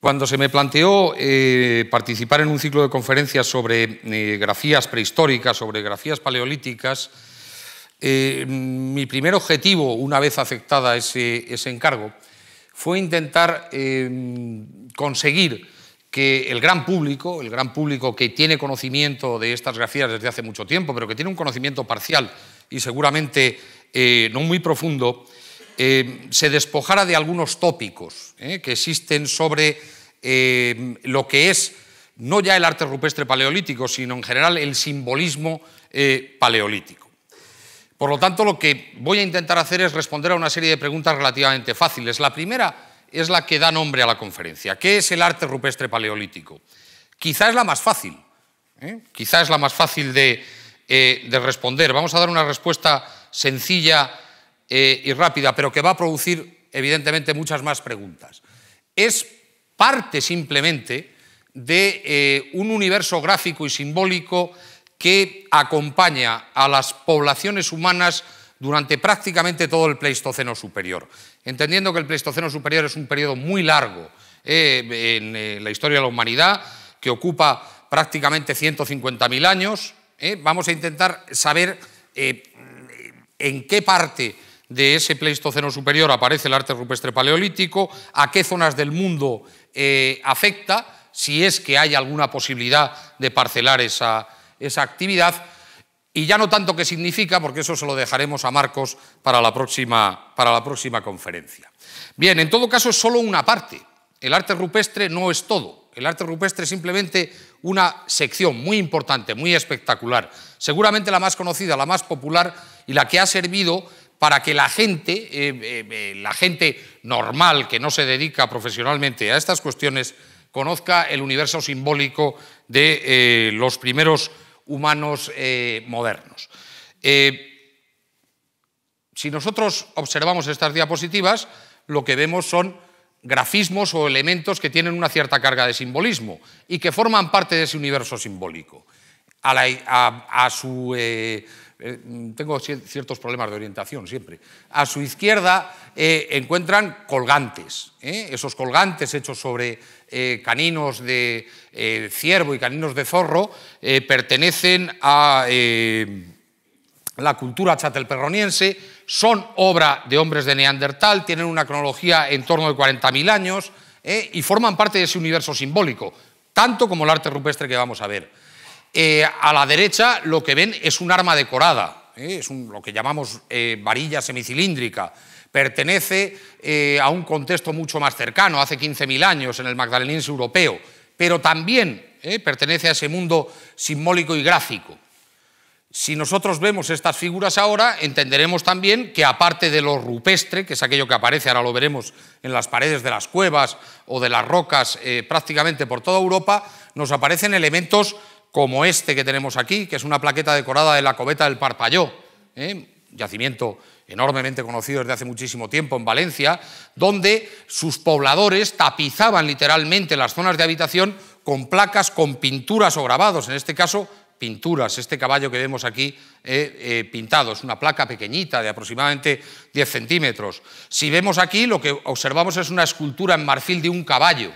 Cuando se me planteó eh, participar en un ciclo de conferencias sobre eh, grafías prehistóricas, sobre grafías paleolíticas, eh, mi primer objetivo, una vez aceptada ese encargo, fue intentar conseguir que el gran público, el gran público que tiene conocimiento de estas grafías desde hace mucho tiempo, pero que tiene un conocimiento parcial y seguramente no muy profundo, eh, se despojara de algunos tópicos eh, que existen sobre eh, lo que es no ya el arte rupestre paleolítico, sino en general el simbolismo paleolítico. Por lo tanto, lo que voy a intentar hacer es responder a una serie de preguntas relativamente fáciles. La primera es la que da nombre a la conferencia. ¿Qué es el arte rupestre paleolítico? Quizá es la más fácil, quizá es la más fácil de, de responder. Vamos a dar una respuesta sencilla eh, y rápida, pero que va a producir evidentemente muchas más preguntas. Es parte simplemente de eh, un universo gráfico y simbólico que acompaña a las poblaciones humanas durante prácticamente todo el Pleistoceno superior, entendiendo que el Pleistoceno superior es un periodo muy largo eh, en la historia de la humanidad, que ocupa prácticamente 150.000 años. vamos a intentar saber en qué parte de ese Pleistoceno superior aparece el arte rupestre paleolítico, a qué zonas del mundo eh, afecta, si es que hay alguna posibilidad de parcelar esa, esa actividad, y ya no tanto qué significa, porque eso se lo dejaremos a Marcos para la próxima, para la próxima conferencia. Bien, en todo caso es solo una parte. El arte rupestre no es todo. El arte rupestre es simplemente una sección muy importante, muy espectacular, seguramente la más conocida, la más popular y la que ha servido para que la gente, eh, eh, eh, la gente normal que no se dedica profesionalmente a estas cuestiones, conozca el universo simbólico de los primeros humanos modernos. si nosotros observamos estas diapositivas, lo que vemos son grafismos o elementos que tienen una cierta carga de simbolismo y que forman parte de ese universo simbólico. a su eh, mm, tengo ciertos problemas de orientación siempre. A su izquierda eh, encuentran colgantes, ¿eh? esos colgantes hechos sobre caninos de ciervo y caninos de zorro pertenecen a la cultura chatelperroniense, son obra de hombres de Neandertal, tienen una cronología en torno de 40.000 años y forman parte de ese universo simbólico, tanto como el arte rupestre que vamos a ver. Eh, a la derecha lo que ven es un arma decorada, ¿eh? es lo que llamamos eh, varilla semicilíndrica. Pertenece a un contexto mucho más cercano, hace 15.000 años, en el magdalenense europeo, pero también pertenece a ese mundo simbólico y gráfico. Si nosotros vemos estas figuras ahora, entenderemos también que aparte de lo rupestre, que es aquello que aparece, ahora lo veremos en las paredes de las cuevas o de las rocas prácticamente por toda Europa, nos aparecen elementos como este que tenemos aquí, que es una plaqueta decorada de la coveta del Parpalló, ¿eh? yacimiento enormemente conocido desde hace muchísimo tiempo en Valencia, donde sus pobladores tapizaban literalmente las zonas de habitación con placas, con pinturas o grabados, en este caso pinturas. Este caballo que vemos aquí eh, eh, pintado es una placa pequeñita de aproximadamente 10 centímetros. Si vemos aquí, lo que observamos es una escultura en marfil de un caballo,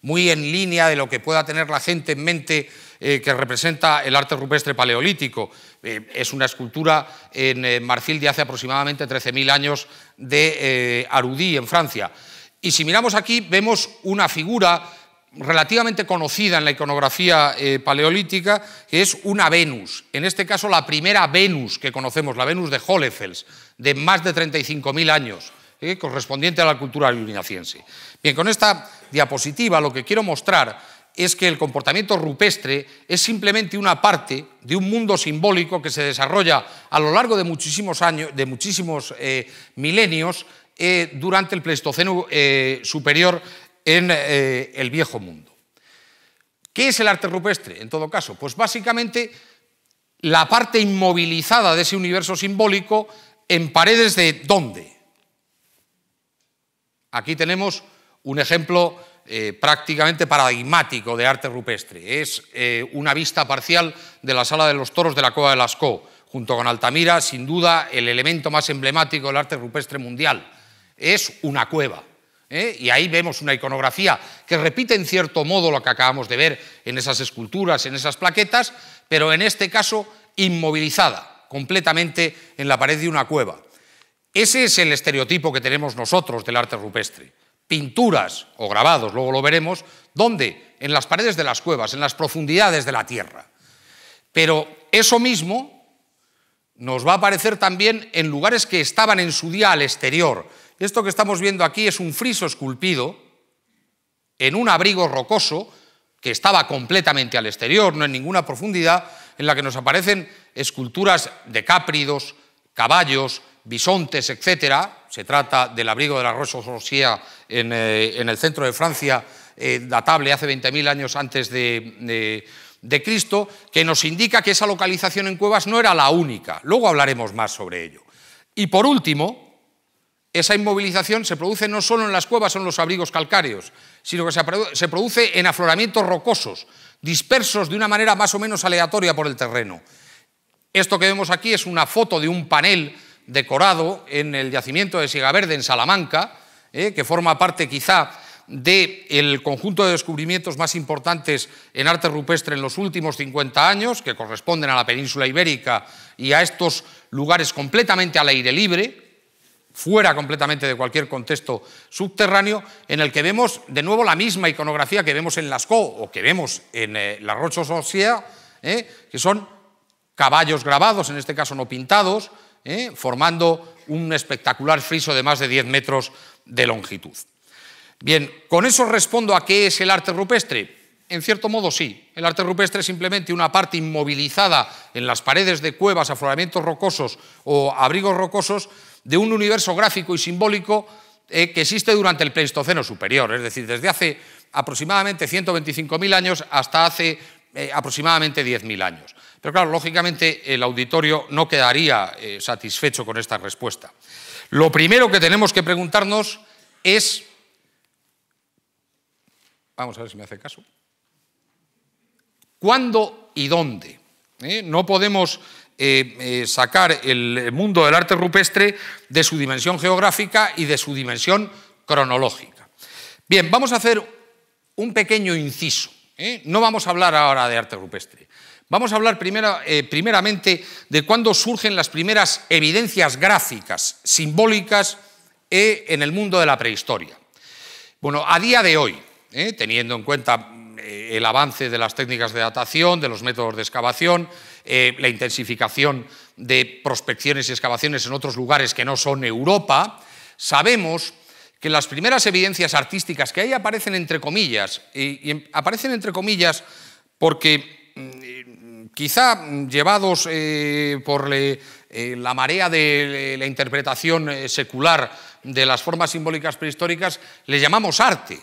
muy en línea de lo que pueda tener la gente en mente eh, que representa el arte rupestre paleolítico. Eh, es una escultura en eh, marfil de hace aproximadamente 13.000 años de Arudí, en Francia. Y si miramos aquí, vemos una figura relativamente conocida en la iconografía paleolítica, que es una Venus, en este caso la primera Venus que conocemos, la Venus de Holefels, de más de 35.000 años, correspondiente a la cultura luninaciense. Bien, con esta diapositiva lo que quiero mostrar es que el comportamiento rupestre es simplemente una parte de un mundo simbólico que se desarrolla a lo largo de muchísimos años, de muchísimos eh, milenios eh, durante el Pleistoceno eh, superior en el viejo mundo. ¿Qué es el arte rupestre, en todo caso? Pues básicamente la parte inmovilizada de ese universo simbólico en paredes de dónde. Aquí tenemos un ejemplo eh, prácticamente paradigmático de arte rupestre. Es eh, una vista parcial de la Sala de los Toros de la Cueva de Lascaux, junto con Altamira, sin duda el elemento más emblemático del arte rupestre mundial. Es una cueva. ¿eh? Y ahí vemos una iconografía que repite en cierto modo lo que acabamos de ver en esas esculturas, en esas plaquetas, pero en este caso inmovilizada completamente en la pared de una cueva. Ese es el estereotipo que tenemos nosotros del arte rupestre pinturas o grabados, luego lo veremos, ¿dónde? En las paredes de las cuevas, en las profundidades de la tierra. Pero eso mismo nos va a aparecer también en lugares que estaban en su día al exterior. Esto que estamos viendo aquí es un friso esculpido en un abrigo rocoso que estaba completamente al exterior, no en ninguna profundidad, en la que nos aparecen esculturas de cápridos, caballos, bisontes, etcétera, se trata del abrigo de la Roche rosia eh, en, el centro de Francia, eh, datable hace 20.000 años antes de, Cristo, que nos indica que esa localización en cuevas no era la única. Luego hablaremos más sobre ello. Y por último, esa inmovilización se produce no solo en las cuevas o en los abrigos calcáreos, sino que se produce en afloramientos rocosos, dispersos de una manera más o menos aleatoria por el terreno. Esto que vemos aquí es una foto de un panel decorado en el yacimiento de Sigaverde, en Salamanca, eh, que forma parte quizá del el conjunto de descubrimientos más importantes en arte rupestre en los últimos 50 años, que corresponden a la península ibérica y a estos lugares completamente al aire libre, fuera completamente de cualquier contexto subterráneo, en el que vemos de nuevo la misma iconografía que vemos en Lascaux o que vemos en eh, la roche aux eh, que son caballos grabados, en este caso no pintados, ¿eh? formando un espectacular friso de más de 10 metros de longitud. Bien, ¿con eso respondo a qué es el arte rupestre? En cierto modo sí. El arte rupestre es simplemente una parte inmovilizada en las paredes de cuevas, afloramientos rocosos o abrigos rocosos de un universo gráfico y simbólico eh, que existe durante el Pleistoceno superior, es decir, desde hace aproximadamente 125.000 años hasta hace eh, aproximadamente 10.000 años. Pero claro, lógicamente el auditorio no quedaría eh, satisfecho con esta respuesta. Lo primero que tenemos que preguntarnos es, vamos a ver si me hace caso, ¿cuándo y dónde? ¿Eh? No podemos eh, sacar el mundo del arte rupestre de su dimensión geográfica y de su dimensión cronológica. Bien, vamos a hacer un pequeño inciso. No vamos a hablar ahora de arte rupestre. Vamos a hablar eh, primeramente de cuándo surgen las primeras evidencias gráficas, simbólicas, eh, en el mundo de la prehistoria. Bueno, a día de hoy, eh, teniendo en cuenta el avance de las técnicas de datación, de los métodos de excavación, la intensificación de prospecciones y excavaciones en otros lugares que no son Europa, sabemos que las primeras evidencias artísticas que ahí aparecen entre comillas, y aparecen entre comillas porque Mm, mm, quizá mm, llevados eh, por eh, la marea de la interpretación eh, secular de las formas simbólicas prehistóricas, le llamamos arte.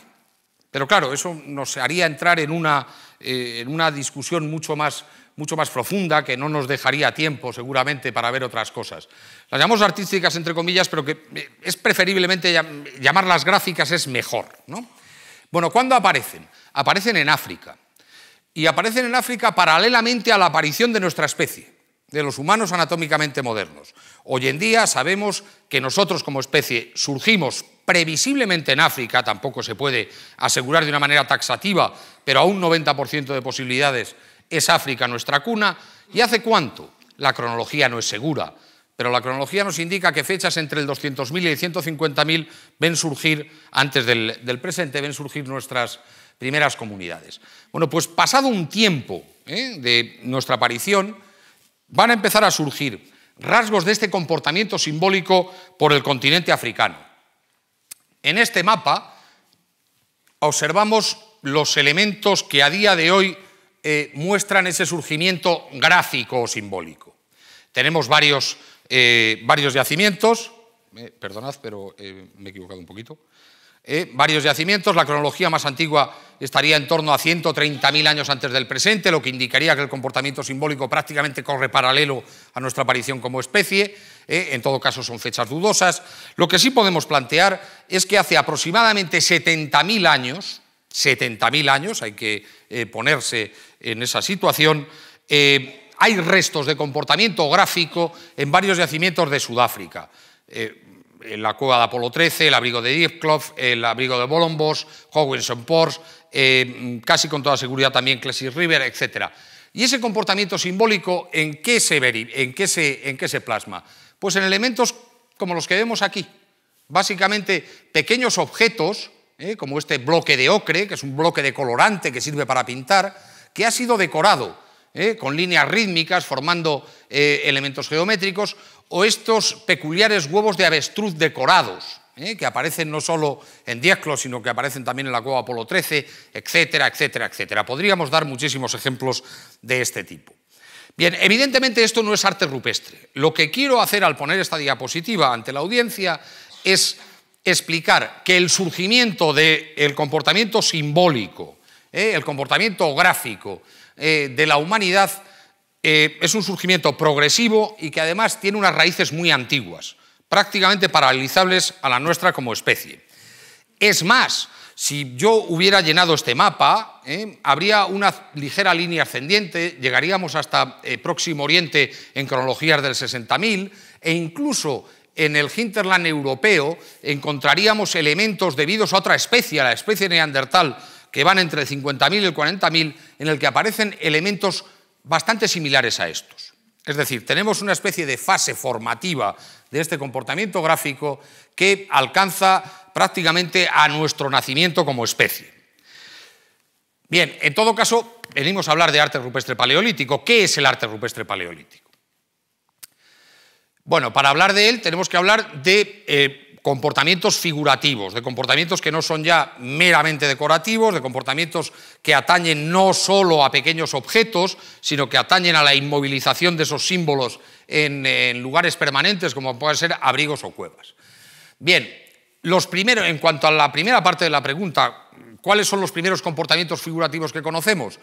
Pero claro, eso nos haría entrar en una, discusión mucho más, mucho más profunda que no nos dejaría tiempo seguramente para ver otras cosas. Las llamamos artísticas, entre comillas, pero que es preferiblemente llamarlas gráficas es mejor. Bueno, ¿cuándo aparecen? Aparecen en África y aparecen en África paralelamente a la aparición de nuestra especie, de los humanos anatómicamente modernos. Hoy en día sabemos que nosotros como especie surgimos previsiblemente en África, tampoco se puede asegurar de una manera taxativa, pero a un 90% de posibilidades es África nuestra cuna. ¿Y hace cuánto? La cronología no es segura, pero la cronología nos indica que fechas entre el 200.000 y el 150.000 ven surgir, antes del, del presente, ven surgir nuestras primeras comunidades. Bueno, pues pasado un tiempo ¿eh? de nuestra aparición, van a empezar a surgir rasgos de este comportamiento simbólico por el continente africano. En este mapa observamos los elementos que a día de hoy eh, muestran ese surgimiento gráfico o simbólico. Tenemos varios, eh, varios yacimientos, perdonad, pero me he equivocado un poquito, ¿eh? varios yacimientos. La cronología más antigua estaría en torno a 130.000 años antes del presente, lo que indicaría que el comportamiento simbólico prácticamente corre paralelo a nuestra aparición como especie. ¿eh? en todo caso, son fechas dudosas. Lo que sí podemos plantear es que hace aproximadamente 70.000 años, 70.000 años, hay que eh, ponerse en esa situación, hay restos de comportamiento gráfico en varios yacimientos de Sudáfrica la cueva de Apolo 13, el abrigo de Diepkloff, el abrigo de Bolombos, Howinson Porsche. Eh, casi con toda seguridad también Classy River, etc. ¿Y ese comportamiento simbólico en qué, se en, qué se, en qué se plasma? Pues en elementos como los que vemos aquí. Básicamente pequeños objetos, ¿eh? como este bloque de ocre, que es un bloque de colorante que sirve para pintar, que ha sido decorado. ¿eh? con líneas rítmicas, formando elementos geométricos, o estos peculiares huevos de avestruz decorados, ¿eh? que aparecen no solo en Diezclo, sino que aparecen también en la cueva Apolo 13, etcétera, etcétera, etcétera. Podríamos dar muchísimos ejemplos de este tipo. Bien, evidentemente esto no es arte rupestre. Lo que quiero hacer al poner esta diapositiva ante la audiencia es explicar que el surgimiento del comportamiento simbólico, ¿eh? el comportamiento gráfico eh, de la humanidad eh, es un surgimiento progresivo y que además tiene unas raíces muy antiguas, prácticamente paralizables a la nuestra como especie. Es más, si yo hubiera llenado este mapa, eh, habría una ligera línea ascendiente, llegaríamos hasta eh, Próximo Oriente en cronologías del 60.000 e incluso en el hinterland europeo encontraríamos elementos debidos a otra especie, la especie neandertal, que van entre el 50.000 y el 40.000, en el que aparecen elementos bastante similares a estos. Es decir, tenemos una especie de fase formativa de este comportamiento gráfico que alcanza prácticamente a nuestro nacimiento como especie. Bien, en todo caso, venimos a hablar de arte rupestre paleolítico. ¿Qué es el arte rupestre paleolítico? Bueno, para hablar de él tenemos que hablar de eh, comportamientos figurativos, de comportamientos que no son ya meramente decorativos, de comportamientos que atañen no solo a pequeños objetos, sino que atañen a la inmovilización de esos símbolos en, lugares permanentes, como pueden ser abrigos o cuevas. Bien, los en cuanto a la primera parte de la pregunta, ¿cuáles son los primeros comportamientos figurativos que conocemos?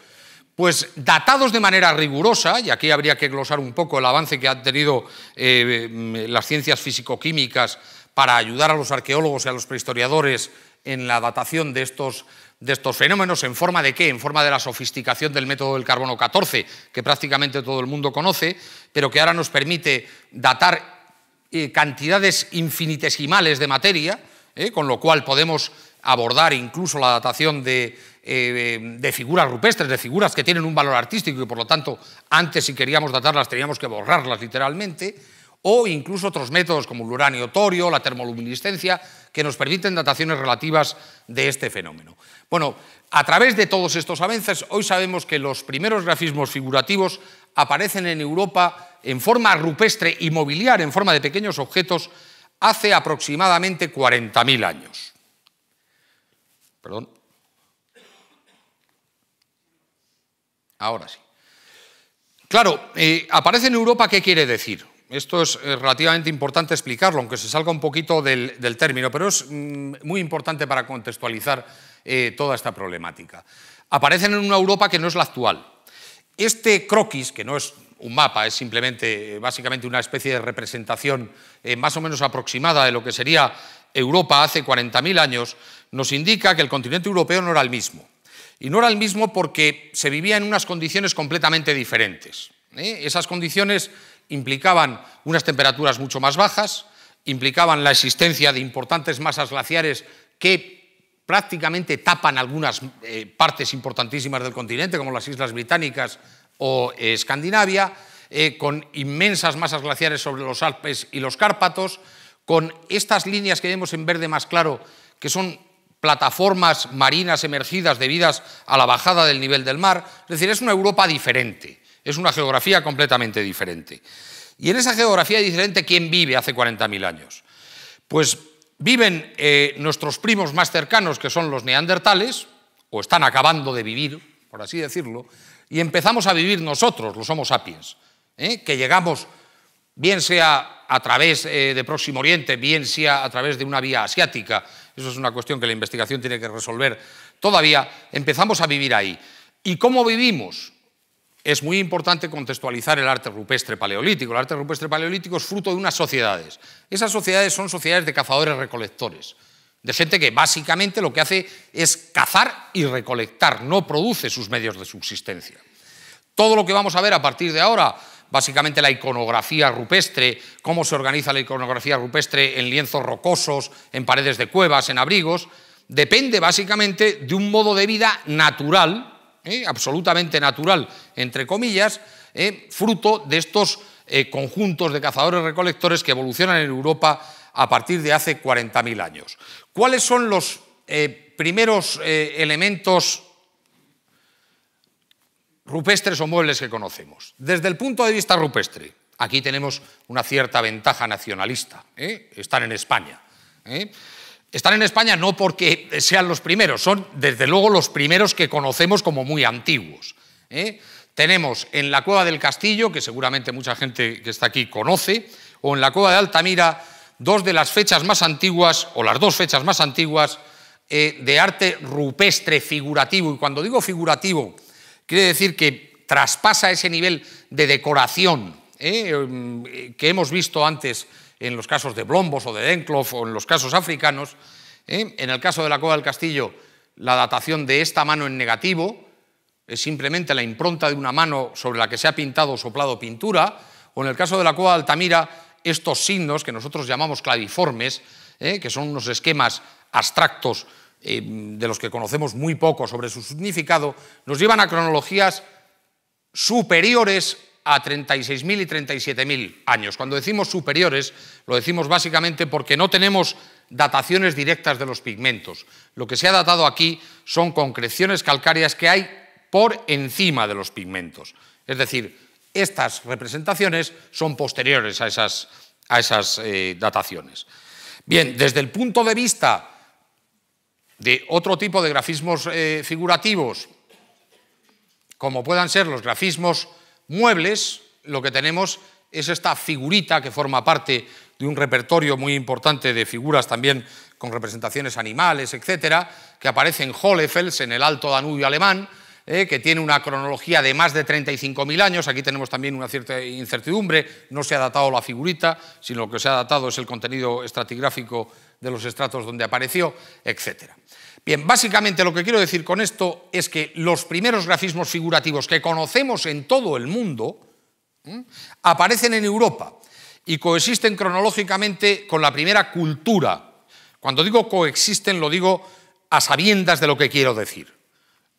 pues datados de manera rigurosa, y aquí habría que glosar un poco el avance que han tenido eh, las ciencias físico-químicas para ayudar a los arqueólogos y a los prehistoriadores en la datación de estos, de estos fenómenos. ¿En forma de qué? En forma de la sofisticación del método del carbono 14, que prácticamente todo el mundo conoce, pero que ahora nos permite datar eh, cantidades infinitesimales de materia, eh, con lo cual podemos abordar incluso la datación de, eh, de, figuras rupestres, de figuras que tienen un valor artístico y por lo tanto antes si queríamos datarlas teníamos que borrarlas literalmente o incluso otros métodos como el uranio torio, la termoluminiscencia, que nos permiten dataciones relativas de este fenómeno. Bueno, a través de todos estos avances, hoy sabemos que los primeros grafismos figurativos aparecen en Europa en forma rupestre y mobiliar, en forma de pequeños objetos, hace aproximadamente 40.000 años. Perdón. Ahora sí. Claro, eh, aparece en Europa, ¿qué quiere decir? esto es eh, relativamente importante explicarlo, aunque se salga un poquito del, término, pero es mm, muy importante para contextualizar eh, toda esta problemática. Aparecen en una Europa que no es la actual. Este croquis, que no es un mapa, es simplemente eh, básicamente una especie de representación más o menos aproximada de lo que sería Europa hace 40.000 años, nos indica que el continente europeo no era el mismo. Y no era el mismo porque se vivía en unas condiciones completamente diferentes. Esas condiciones implicaban unas temperaturas mucho más bajas, implicaban la existencia de importantes masas glaciares que prácticamente tapan algunas eh, partes importantísimas del continente, como las Islas Británicas o eh, Escandinavia, eh, con inmensas masas glaciares sobre los Alpes y los Cárpatos, con estas líneas que vemos en verde más claro, que son plataformas marinas emergidas debidas a la bajada del nivel del mar. Es decir, es una Europa diferente. Es una geografía completamente diferente. Y en esa geografía diferente, ¿quién vive hace 40.000 años? Pues viven eh, nuestros primos más cercanos, que son los neandertales, o están acabando de vivir, por así decirlo, y empezamos a vivir nosotros, los Homo sapiens, ¿eh? que llegamos, bien sea a través eh, de Próximo Oriente, bien sea a través de una vía asiática, eso es una cuestión que la investigación tiene que resolver, todavía empezamos a vivir ahí. ¿Y cómo vivimos? es muy importante contextualizar el arte rupestre paleolítico. El arte rupestre paleolítico es fruto de unas sociedades. Esas sociedades son sociedades de cazadores-recolectores, de gente que básicamente lo que hace es cazar y recolectar, no produce sus medios de subsistencia. Todo lo que vamos a ver a partir de ahora, básicamente la iconografía rupestre, cómo se organiza la iconografía rupestre en lienzos rocosos, en paredes de cuevas, en abrigos, depende básicamente de un modo de vida natural ¿eh? absolutamente natural, entre comillas, ¿eh? fruto de estos eh, conjuntos de cazadores-recolectores que evolucionan en Europa a partir de hace 40.000 años. ¿Cuáles son los primeros elementos rupestres o muebles que conocemos? Desde el punto de vista rupestre, aquí tenemos una cierta ventaja nacionalista, están en España. Están en España no porque sean los primeros, son desde luego los primeros que conocemos como muy antiguos. ¿eh? Tenemos en la Cueva del Castillo, que seguramente mucha gente que está aquí conoce, o en la Cueva de Altamira, dos de las fechas más antiguas, o las dos fechas más antiguas, eh, de arte rupestre figurativo. Y cuando digo figurativo, quiere decir que traspasa ese nivel de decoración ¿eh? Mm, que hemos visto antes en los casos de Blombos o de Denkloff o en los casos africanos. ¿eh? En el caso de la Cueva del Castillo, la datación de esta mano en negativo es simplemente la impronta de una mano sobre la que se ha pintado o soplado pintura. O en el caso de la Cueva de Altamira, estos signos que nosotros llamamos claviformes, ¿eh? que son unos esquemas abstractos eh, de los que conocemos muy poco sobre su significado, nos llevan a cronologías superiores a 36.000 y 37.000 años. Cuando decimos superiores, lo decimos básicamente porque no tenemos dataciones directas de los pigmentos. Lo que se ha datado aquí son concreciones calcáreas que hay por encima de los pigmentos. Es decir, estas representaciones son posteriores a esas, a esas eh, dataciones. Bien, desde el punto de vista de otro tipo de grafismos eh, figurativos, como puedan ser los grafismos muebles, lo que tenemos es esta figurita que forma parte de un repertorio muy importante de figuras también con representaciones animales, etcétera, que aparece en Hohlefels, en el Alto Danubio alemán, eh, que tiene una cronología de más de 35.000 años. Aquí tenemos también una cierta incertidumbre, no se ha datado la figurita, sino lo que se ha datado es el contenido estratigráfico de los estratos donde apareció, etcétera. Bien, básicamente lo que quiero decir con esto es que los primeros grafismos figurativos que conocemos en todo el mundo aparecen en Europa y coexisten cronológicamente con la primera cultura. Cuando digo coexisten lo digo a sabiendas de lo que quiero decir.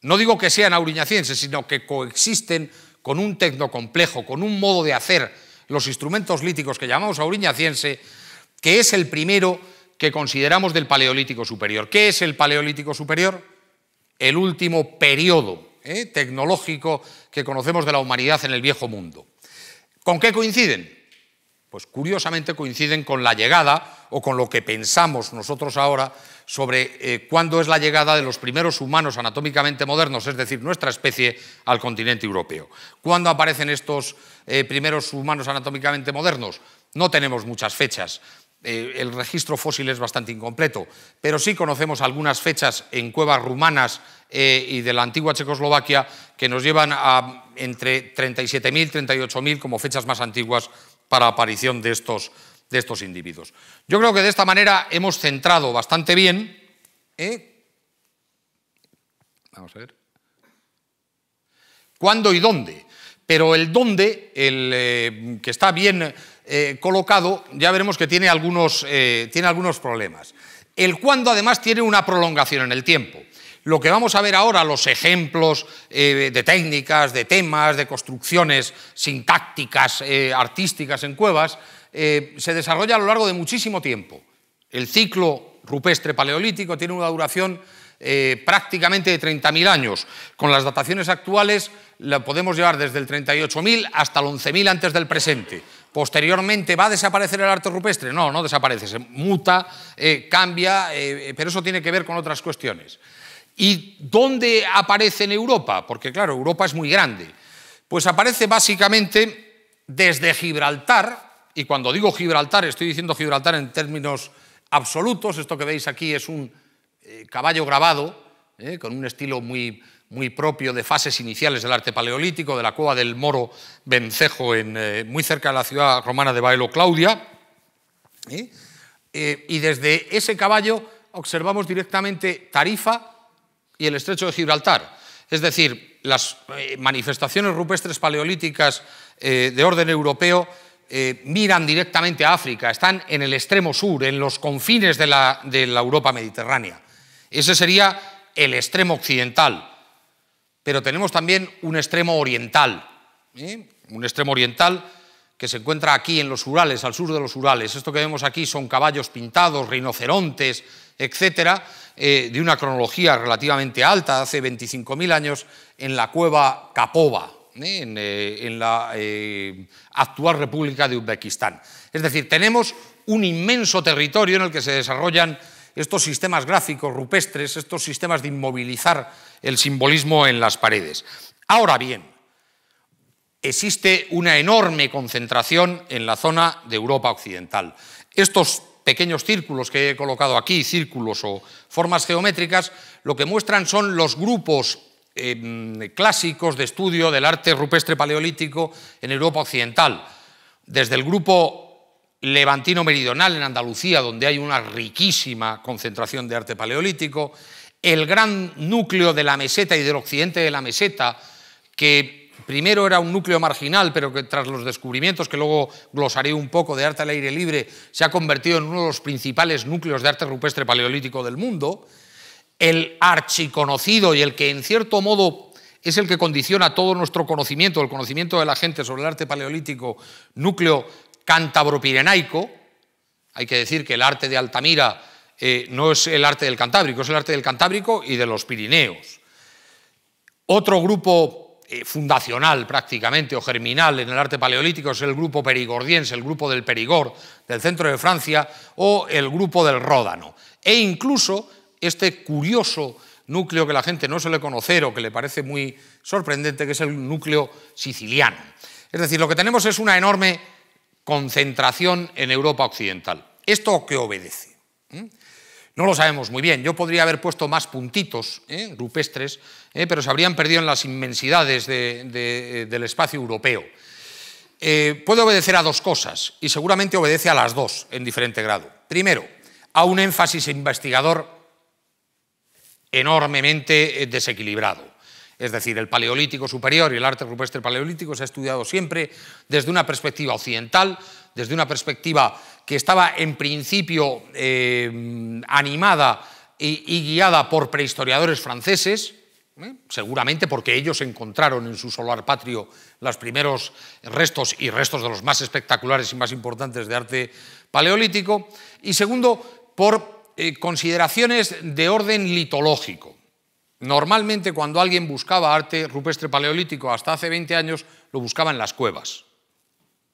No digo que sean auriñaciense, sino que coexisten con un tecnocomplejo, con un modo de hacer los instrumentos líticos que llamamos auriñaciense, que es el primero que consideramos del Paleolítico Superior. ¿Qué es el Paleolítico Superior? El último periodo ¿eh? tecnológico que conocemos de la humanidad en el viejo mundo. ¿Con qué coinciden? Pues curiosamente coinciden con la llegada o con lo que pensamos nosotros ahora sobre eh, cuándo es la llegada de los primeros humanos anatómicamente modernos, es decir, nuestra especie, al continente europeo. ¿Cuándo aparecen estos eh, primeros humanos anatómicamente modernos? No tenemos muchas fechas. Eh, el registro fósil es bastante incompleto, pero sí conocemos algunas fechas en cuevas rumanas eh, y de la antigua Checoslovaquia que nos llevan a entre 37.000 y 38.000 como fechas más antiguas para aparición de estos, de estos individuos. Yo creo que de esta manera hemos centrado bastante bien. ¿eh? Vamos a ver. ¿Cuándo y dónde? Pero el dónde, el que está bien eh, colocado, ya veremos que eh, tiene algunos, problemas. El cuándo, además, tiene una prolongación en el tiempo. Lo que vamos a ver ahora, los ejemplos eh, de técnicas, de temas, de construcciones sintácticas, artísticas en cuevas, se desarrolla a lo largo de muchísimo tiempo. El ciclo rupestre paleolítico tiene una duración prácticamente de 30.000 años. Con las dataciones actuales la podemos llevar desde el 38.000 hasta el 11.000 antes del presente. Posteriormente, ¿va a desaparecer el arte rupestre? No, no desaparece, se muta, eh, cambia, eh, eh, pero eso tiene que ver con otras cuestiones. ¿Y dónde aparece en Europa? Porque claro, Europa es muy grande. Pues aparece básicamente desde Gibraltar, y cuando digo Gibraltar estoy diciendo Gibraltar en términos absolutos, esto que veis aquí es un caballo grabado, con un estilo muy muy propio de fases iniciales del arte paleolítico, de la cueva del Moro Vencejo, eh, muy cerca de la ciudad romana de Baelo Claudia. Eh, y desde ese caballo observamos directamente Tarifa y el estrecho de Gibraltar. Es decir, las eh, manifestaciones rupestres paleolíticas de orden europeo miran directamente a África, están en el extremo sur, en los confines de la Europa mediterránea. Ese sería el extremo occidental pero tenemos también un extremo oriental, un extremo oriental que se encuentra aquí en los Urales, al sur de los Urales. Esto que vemos aquí son caballos pintados, rinocerontes, etcétera, eh, de una cronología relativamente alta, hace 25.000 años, en la cueva Kapova, eh, en, la eh, actual República de Uzbekistán. Es decir, tenemos un inmenso territorio en el que se desarrollan estos sistemas gráficos rupestres, estos sistemas de inmovilizar el simbolismo en las paredes. Ahora bien, existe una enorme concentración en la zona de Europa Occidental. Estos pequeños círculos que he colocado aquí, círculos o formas geométricas, lo que muestran son los grupos em, clásicos de estudio del arte rupestre paleolítico en Europa Occidental, desde el grupo levantino meridional en Andalucía, donde hay una riquísima concentración de arte paleolítico, el gran núcleo de la meseta y del occidente de la meseta, que primero era un núcleo marginal, pero que tras los descubrimientos, que luego glosaré un poco, de arte al aire libre, se ha convertido en uno de los principales núcleos de arte rupestre paleolítico del mundo, el archiconocido y el que en cierto modo es el que condiciona todo nuestro conocimiento, el conocimiento de la gente sobre el arte paleolítico, núcleo cántabro-pirenaico, hay que decir que el arte de Altamira eh, no es el arte del Cantábrico, es el arte del Cantábrico y de los Pirineos. Otro grupo eh, fundacional prácticamente o germinal en el arte paleolítico es el grupo perigordiense, el grupo del Perigord, del centro de Francia, o el grupo del Ródano. E incluso este curioso núcleo que la gente no suele conocer o que le parece muy sorprendente, que es el núcleo siciliano. Es decir, lo que tenemos es una enorme concentración en Europa Occidental. ¿Esto qué obedece? ¿Mm? No lo sabemos muy bien. Yo podría haber puesto más puntitos ¿eh? rupestres, ¿eh? pero se habrían perdido en las inmensidades eh, del espacio europeo. puede obedecer a dos cosas y seguramente obedece a las dos en diferente grado. Primero, a un énfasis investigador enormemente desequilibrado es decir, el Paleolítico Superior y el arte rupestre paleolítico se ha estudiado siempre desde una perspectiva occidental, desde una perspectiva que estaba en principio eh, animada y, guiada por prehistoriadores franceses, ¿eh? seguramente porque ellos encontraron en su solar patrio los primeros restos y restos de los más espectaculares y más importantes de arte paleolítico, y segundo, por eh, consideraciones de orden litológico. Normalmente cuando alguien buscaba arte rupestre paleolítico hasta hace 20 años, lo buscaba en las cuevas.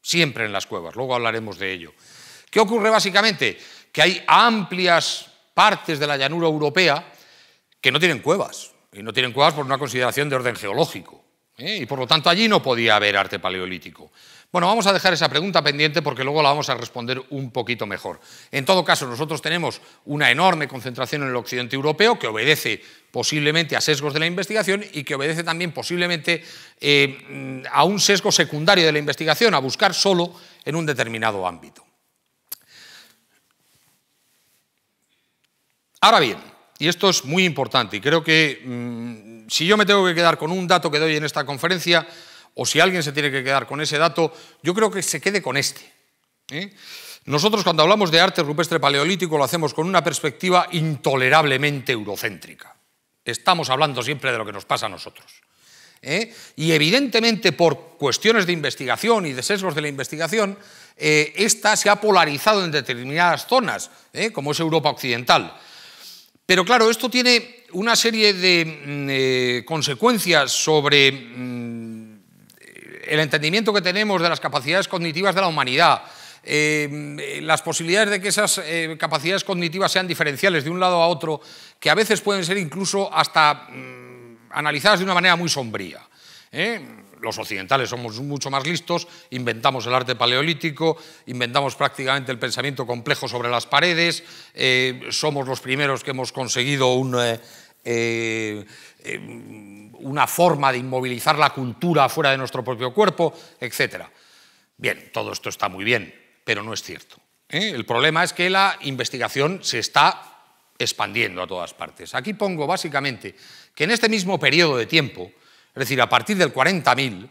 Siempre en las cuevas, luego hablaremos de ello. ¿Qué ocurre básicamente? Que hay amplias partes de la llanura europea que no tienen cuevas, y no tienen cuevas por una consideración de orden geológico, ¿eh? y por lo tanto allí no podía haber arte paleolítico. Bueno, vamos a dejar esa pregunta pendiente porque luego la vamos a responder un poquito mejor. En todo caso, nosotros tenemos una enorme concentración en el occidente europeo que obedece posiblemente a sesgos de la investigación y que obedece también posiblemente eh, a un sesgo secundario de la investigación, a buscar solo en un determinado ámbito. Ahora bien, y esto es muy importante, y creo que mm, si yo me tengo que quedar con un dato que doy en esta conferencia, o si alguien se tiene que quedar con ese dato, yo creo que se quede con este. ¿eh? Nosotros cuando hablamos de arte rupestre paleolítico lo hacemos con una perspectiva intolerablemente eurocéntrica. Estamos hablando siempre de lo que nos pasa a nosotros. ¿eh? Y evidentemente por cuestiones de investigación y de sesgos de la investigación, eh, esta se ha polarizado en determinadas zonas, como es Europa Occidental. Pero claro, esto tiene una serie de mm, consecuencias sobre mm, el entendimiento que tenemos de las capacidades cognitivas de la humanidad, eh, las posibilidades de que esas eh, capacidades cognitivas sean diferenciales de un lado a otro, que a veces pueden ser incluso hasta mm, analizadas de una manera muy sombría. ¿eh? Los occidentales somos mucho más listos, inventamos el arte paleolítico, inventamos prácticamente el pensamiento complejo sobre las paredes, somos los primeros que hemos conseguido un eh, eh, una forma de inmovilizar la cultura fuera de nuestro propio cuerpo, etc. Bien, todo esto está muy bien, pero no es cierto. ¿eh? El problema es que la investigación se está expandiendo a todas partes. Aquí pongo básicamente que en este mismo periodo de tiempo, es decir, a partir del 40.000,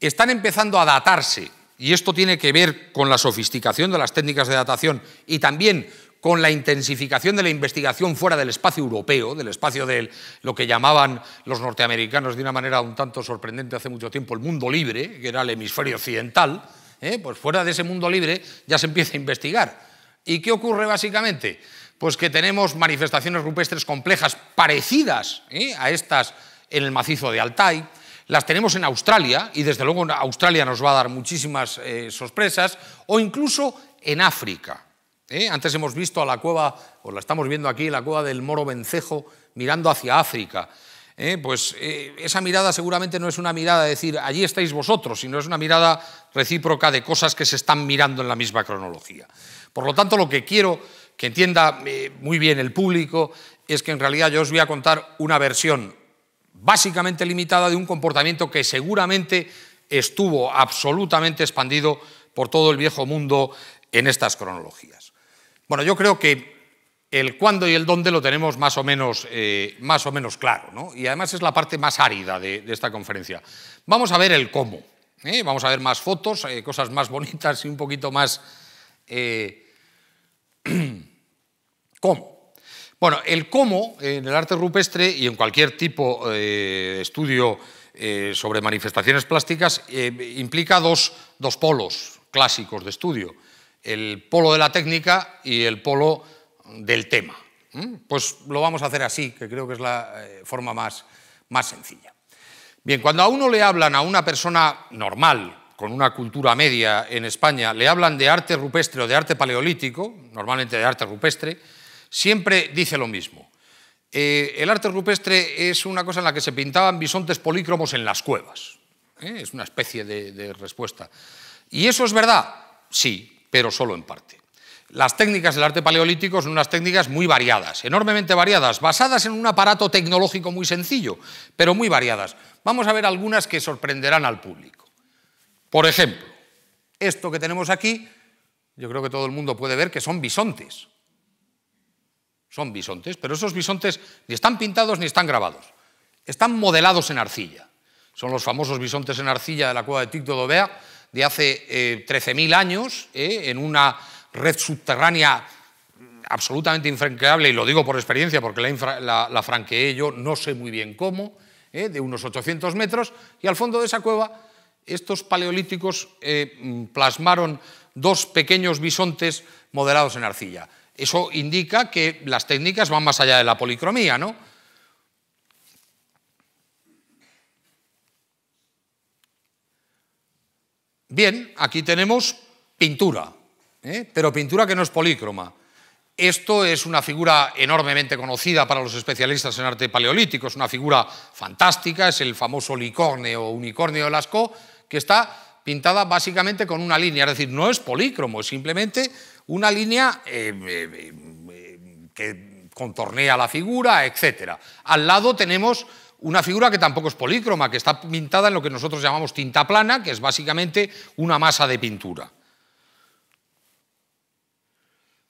están empezando a datarse, y esto tiene que ver con la sofisticación de las técnicas de datación y también con la intensificación de la investigación fuera del espacio europeo, del espacio de lo que llamaban los norteamericanos de una manera un tanto sorprendente hace mucho tiempo el mundo libre, que era el hemisferio occidental, ¿eh? pues fuera de ese mundo libre ya se empieza a investigar. ¿Y qué ocurre básicamente? Pues que tenemos manifestaciones rupestres complejas parecidas ¿eh? a estas en el macizo de Altai, las tenemos en Australia, y desde luego Australia nos va a dar muchísimas eh, sorpresas, o incluso en África. ¿eh? Antes hemos visto a la cueva, o la estamos viendo aquí, la cueva del Moro Vencejo, mirando hacia África. ¿eh? Pues eh, esa mirada seguramente no es una mirada de decir, allí estáis vosotros, sino es una mirada recíproca de cosas que se están mirando en la misma cronología. Por lo tanto, lo que quiero que entienda muy bien el público es que en realidad yo os voy a contar una versión básicamente limitada de un comportamiento que seguramente estuvo absolutamente expandido por todo el viejo mundo en estas cronologías. Bueno, yo creo que el cuándo y el dónde lo tenemos más o menos, eh, más o menos claro, ¿no? y además es la parte más árida de, esta conferencia. Vamos a ver el cómo, ¿eh? vamos a ver más fotos, eh, cosas más bonitas y un poquito más... ¿Cómo? Bueno, el cómo en el arte rupestre y en cualquier tipo de estudio sobre manifestaciones plásticas implica dos polos clásicos de estudio el polo de la técnica y el polo del tema. ¿Mm? Pues lo vamos a hacer así, que creo que es la eh, forma más, más sencilla. Bien, cuando a uno le hablan a una persona normal, con una cultura media en España, le hablan de arte rupestre o de arte paleolítico, normalmente de arte rupestre, siempre dice lo mismo. Eh, el arte rupestre es una cosa en la que se pintaban bisontes polícromos en las cuevas. ¿eh? Es una especie de respuesta. ¿Y eso es verdad? Sí, pero solo en parte. Las técnicas del arte paleolítico son unas técnicas muy variadas, enormemente variadas, basadas en un aparato tecnológico muy sencillo, pero muy variadas. Vamos a ver algunas que sorprenderán al público. Por ejemplo, esto que tenemos aquí, yo creo que todo el mundo puede ver que son bisontes. Son bisontes, pero esos bisontes ni están pintados ni están grabados. Están modelados en arcilla. Son los famosos bisontes en arcilla de la cueva de Tic de de hace 13.000 eh, años, eh, en una red subterránea absolutamente infranqueable, y lo digo por experiencia porque la, franqueé yo, no sé muy bien cómo, eh, de unos 800 metros, y al fondo de esa cueva estos paleolíticos plasmaron dos pequeños bisontes modelados en arcilla. Eso indica que las técnicas van más allá de la policromía, ¿no? Bien, aquí tenemos pintura, ¿eh? pero pintura que no es polícroma. Esto es una figura enormemente conocida para los especialistas en arte paleolítico, es una figura fantástica, es el famoso licorne o unicornio de Lascaux, que está pintada básicamente con una línea, es decir, no es polícromo, es simplemente una línea eh, eh, que contornea la figura, etc. Al lado tenemos una figura que tampoco es polícroma, que está pintada en lo que nosotros llamamos tinta plana, que es básicamente una masa de pintura.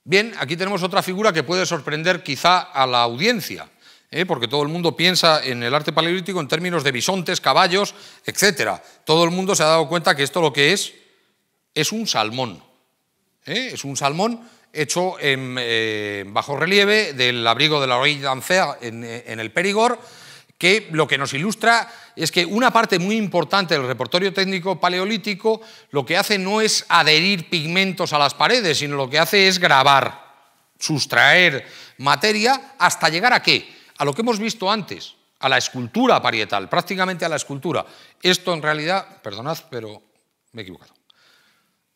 Bien, aquí tenemos otra figura que puede sorprender quizá a la audiencia, ¿eh? porque todo el mundo piensa en el arte paleolítico en términos de bisontes, caballos, etc. Todo el mundo se ha dado cuenta que esto lo que es es un salmón. ¿eh? Es un salmón hecho en eh, bajo relieve del abrigo de la Oreille d'Anfer en, en el Perigord, que lo que nos ilustra es que una parte muy importante del repertorio técnico paleolítico lo que hace no es adherir pigmentos a las paredes, sino lo que hace es grabar, sustraer materia hasta llegar a qué? A lo que hemos visto antes, a la escultura parietal, prácticamente a la escultura. Esto en realidad, perdonad, pero me he equivocado.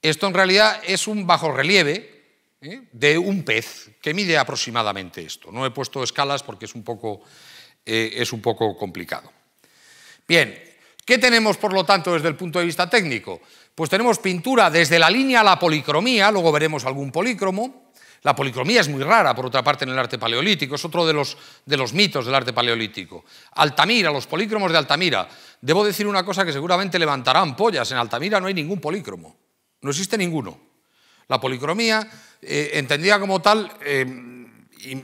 Esto en realidad es un bajorrelieve ¿eh? de un pez que mide aproximadamente esto. No he puesto escalas porque es un poco eh, es un poco complicado. Bien, ¿qué tenemos por lo tanto desde el punto de vista técnico? Pues tenemos pintura desde la línea a la policromía, luego veremos algún polícromo. La policromía es muy rara, por otra parte, en el arte paleolítico, es otro de los, de los mitos del arte paleolítico. Altamira, los polícromos de Altamira. Debo decir una cosa que seguramente levantarán pollas, en Altamira no hay ningún polícromo, no existe ninguno. La policromía, eh, entendida como tal, eh,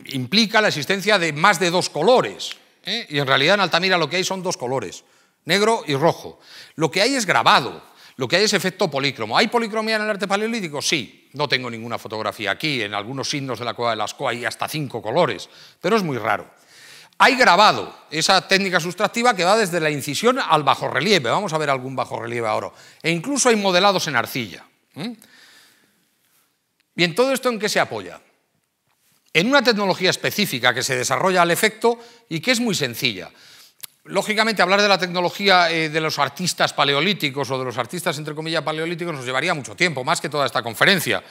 implica la existencia de más de dos colores. ¿eh? y en realidad en Altamira lo que hay son dos colores, negro y rojo. Lo que hay es grabado, lo que hay es efecto polícromo. ¿Hay policromía en el arte paleolítico? Sí, no tengo ninguna fotografía aquí, en algunos signos de la cueva de Lascaux hay hasta cinco colores, pero es muy raro. Hay grabado, esa técnica sustractiva que va desde la incisión al bajorrelieve, vamos a ver algún bajorrelieve ahora, e incluso hay modelados en arcilla. Bien, ¿todo esto en qué se apoya? en una tecnología específica que se desarrolla al efecto y que es muy sencilla. Lógicamente, hablar de la tecnología eh, de los artistas paleolíticos o de los artistas, entre comillas, paleolíticos nos llevaría mucho tiempo, más que toda esta conferencia.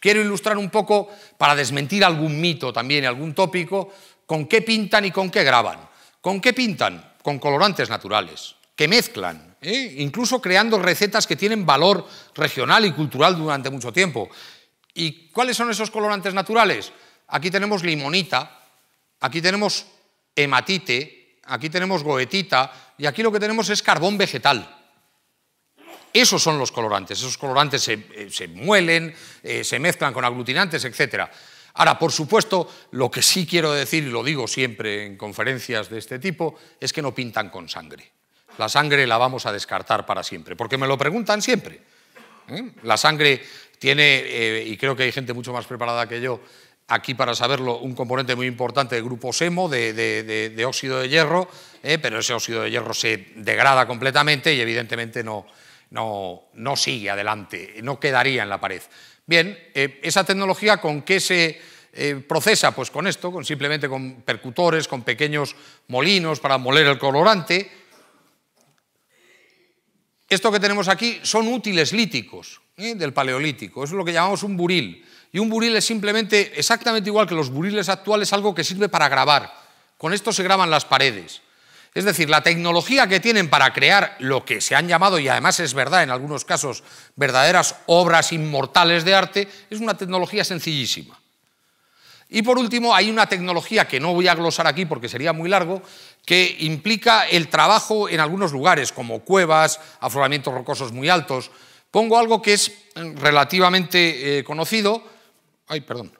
Quiero ilustrar un poco, para desmentir algún mito también, algún tópico, con qué pintan y con qué graban. ¿Con qué pintan? Con colorantes naturales, que mezclan, ¿eh? incluso creando recetas que tienen valor regional y cultural durante mucho tiempo. ¿Y cuáles son esos colorantes naturales? Aquí tenemos limonita, aquí tenemos hematite, aquí tenemos goetita y aquí lo que tenemos es carbón vegetal. Esos son los colorantes. Esos colorantes se, eh, muelen, eh, se mezclan con aglutinantes, etc. Ahora, por supuesto, lo que sí quiero decir, y lo digo siempre en conferencias de este tipo, es que no pintan con sangre. La sangre la vamos a descartar para siempre, porque me lo preguntan siempre. ¿eh? La sangre tiene, y creo que hay gente mucho más preparada que yo, aquí para saberlo un componente muy importante del grupo SEMO, de, óxido de hierro, eh, pero ese óxido de hierro se degrada completamente y evidentemente no, sigue adelante, no quedaría en la pared. Bien, eh, esa tecnología con qué se eh, procesa, pues con esto, con simplemente con percutores, con pequeños molinos para moler el colorante. Esto que tenemos aquí son útiles líticos del Paleolítico, eso es lo que llamamos un buril. Y un buril es simplemente, exactamente igual que los buriles actuales, algo que sirve para grabar. Con esto se graban las paredes. Es decir, la tecnología que tienen para crear lo que se han llamado, y además es verdad en algunos casos, verdaderas obras inmortales de arte, es una tecnología sencillísima. Y por último, hay una tecnología que no voy a glosar aquí porque sería muy largo, que implica el trabajo en algunos lugares, como cuevas, afloramientos rocosos muy altos. Pongo algo que es relativamente eh, conocido, Ay, perdón.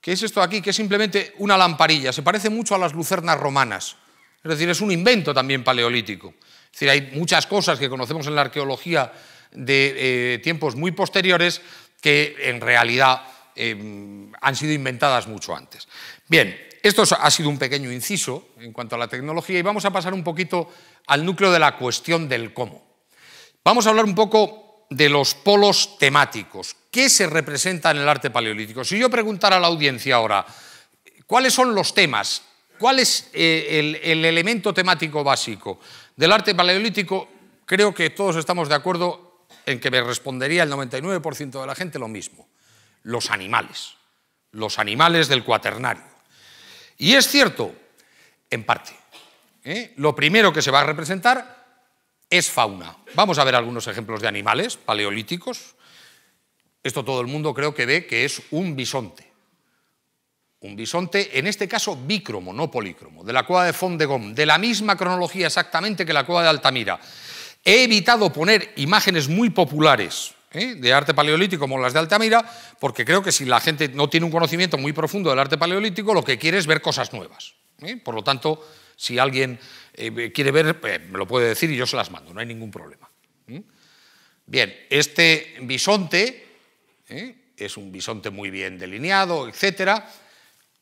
¿Qué es esto aquí? Que es simplemente una lamparilla. Se parece mucho a las lucernas romanas. Es decir, es un invento también paleolítico. Es decir, hay muchas cosas que conocemos en la arqueología de eh, tiempos muy posteriores que en realidad em, han sido inventadas mucho antes. Bien, esto ha sido un pequeño inciso en cuanto a la tecnología y vamos a pasar un poquito al núcleo de la cuestión del cómo. Vamos a hablar un poco de los polos temáticos. ¿Qué se representa en el arte paleolítico? Si yo preguntara a la audiencia ahora, ¿cuáles son los temas? ¿Cuál es eh, el, elemento temático básico del arte paleolítico? Creo que todos estamos de acuerdo en que me respondería el 99% de la gente lo mismo. Los animales. Los animales del cuaternario. Y es cierto, en parte. ¿eh? Lo primero que se va a representar es fauna. Vamos a ver algunos ejemplos de animales paleolíticos. Esto todo el mundo creo que ve que es un bisonte. Un bisonte, en este caso bícromo, no polícromo, de la cueva de Fondegón, de la misma cronología exactamente que la cueva de Altamira. He evitado poner imágenes muy populares ¿eh? de arte paleolítico como las de Altamira, porque creo que si la gente no tiene un conocimiento muy profundo del arte paleolítico, lo que quiere es ver cosas nuevas. ¿eh? Por lo tanto, si alguien eh, quiere ver, eh, me lo puede decir y yo se las mando, no hay ningún problema. ¿Mm? Bien, este bisonte ¿eh? es un bisonte muy bien delineado, etc.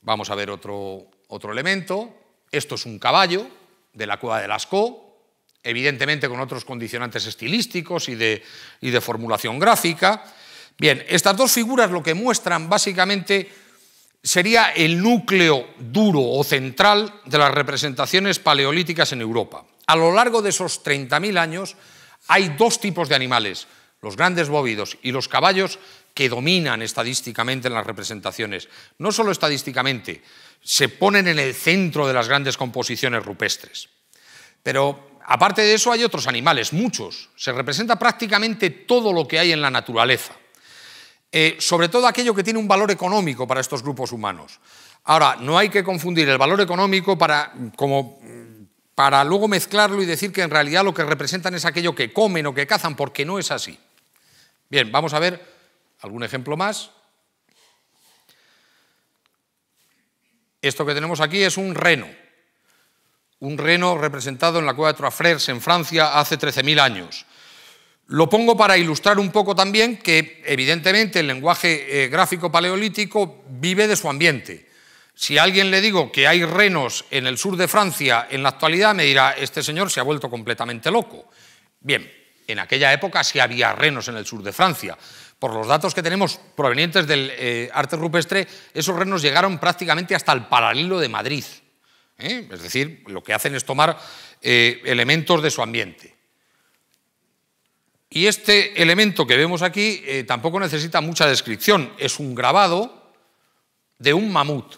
Vamos a ver otro, otro elemento. Esto es un caballo de la cueva de Lascaux, evidentemente con otros condicionantes estilísticos y de, y de formulación gráfica. Bien, estas dos figuras lo que muestran básicamente sería el núcleo duro o central de las representaciones paleolíticas en Europa. A lo largo de esos 30.000 años hay dos tipos de animales, los grandes bóvidos y los caballos, que dominan estadísticamente en las representaciones. No solo estadísticamente, se ponen en el centro de las grandes composiciones rupestres. Pero aparte de eso hay otros animales, muchos. Se representa prácticamente todo lo que hay en la naturaleza. Eh, sobre todo aquello que tiene un valor económico para estos grupos humanos. Ahora, no hay que confundir el valor económico para, como, para luego mezclarlo y decir que en realidad lo que representan es aquello que comen o que cazan, porque no es así. Bien, vamos a ver algún ejemplo más. Esto que tenemos aquí es un reno. Un reno representado en la cueva de Trois-Frères en Francia hace 13.000 años. Lo pongo para ilustrar un poco también que, evidentemente, el lenguaje eh, gráfico paleolítico vive de su ambiente. Si a alguien le digo que hay renos en el sur de Francia en la actualidad, me dirá, este señor se ha vuelto completamente loco. Bien, en aquella época sí había renos en el sur de Francia. Por los datos que tenemos provenientes del eh, arte rupestre, esos renos llegaron prácticamente hasta el paralelo de Madrid. ¿eh? Es decir, lo que hacen es tomar elementos de su ambiente. Y este elemento que vemos aquí eh, tampoco necesita mucha descripción. Es un grabado de un mamut,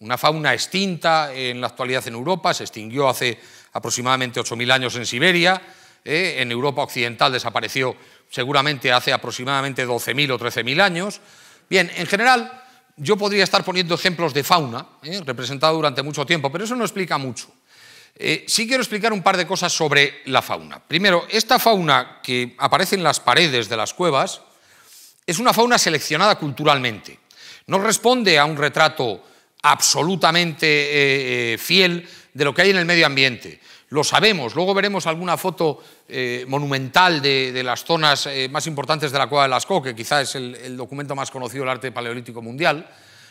una fauna extinta en la actualidad en Europa, se extinguió hace aproximadamente 8.000 años en Siberia, eh, en Europa Occidental desapareció seguramente hace aproximadamente 12.000 o 13.000 años. Bien, en general yo podría estar poniendo ejemplos de fauna, eh, representada durante mucho tiempo, pero eso no explica mucho. Eh, sí quiero explicar un par de cosas sobre la fauna. Primero, esta fauna que aparece en las paredes de las cuevas es una fauna seleccionada culturalmente. No responde a un retrato absolutamente eh, eh, fiel de lo que hay en el medio ambiente. Lo sabemos, luego veremos alguna foto monumental de, las zonas más importantes de la cueva de Lascaux, que quizás es el, el documento más conocido del arte paleolítico mundial.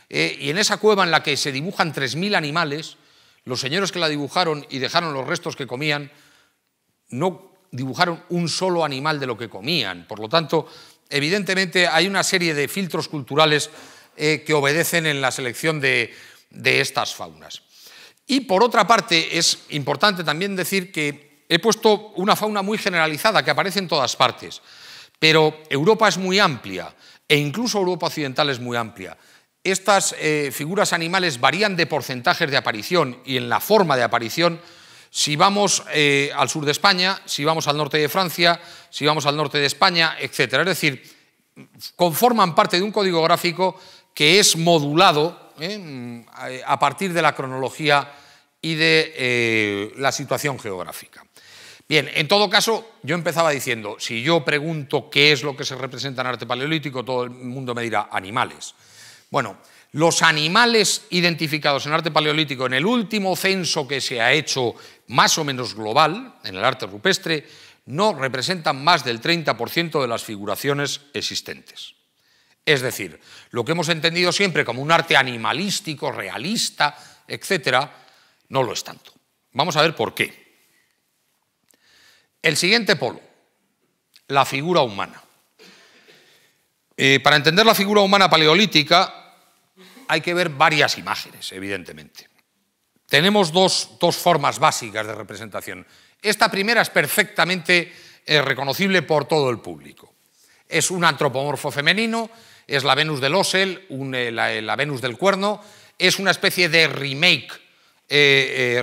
y en esa cueva en la que se dibujan 3.000 animales, los señores que la dibujaron y dejaron los restos que comían, no dibujaron un solo animal de lo que comían. Por lo tanto, evidentemente hay una serie de filtros culturales eh, que obedecen en la selección de estas faunas. Y por otra parte, es importante también decir que he puesto una fauna muy generalizada que aparece en todas partes, pero Europa es muy amplia e incluso Europa Occidental es muy amplia. Estas eh, figuras animales varían de porcentajes de aparición y en la forma de aparición. Si vamos eh, al sur de España, si vamos al norte de Francia, si vamos al norte de España, etc. Es decir, conforman parte de un código gráfico que es modulado eh, a partir de la cronología y de la situación geográfica. Bien, en todo caso, yo empezaba diciendo, si yo pregunto qué es lo que se representa en arte paleolítico, todo el mundo me dirá animales. Bueno, los animales identificados en arte paleolítico en el último censo que se ha hecho más o menos global en el arte rupestre no representan más del 30% de las figuraciones existentes. Es decir, lo que hemos entendido siempre como un arte animalístico, realista, etcétera, no lo es tanto. Vamos a ver por qué. El siguiente polo, la figura humana. Eh, para entender la figura humana paleolítica hay que ver varias imágenes, evidentemente. Tenemos dos, formas básicas de representación. Esta primera es perfectamente eh, reconocible por todo el público. Es un antropomorfo femenino, es la Venus de Ocel, eh, eh, la, Venus del Cuerno, es una especie de remake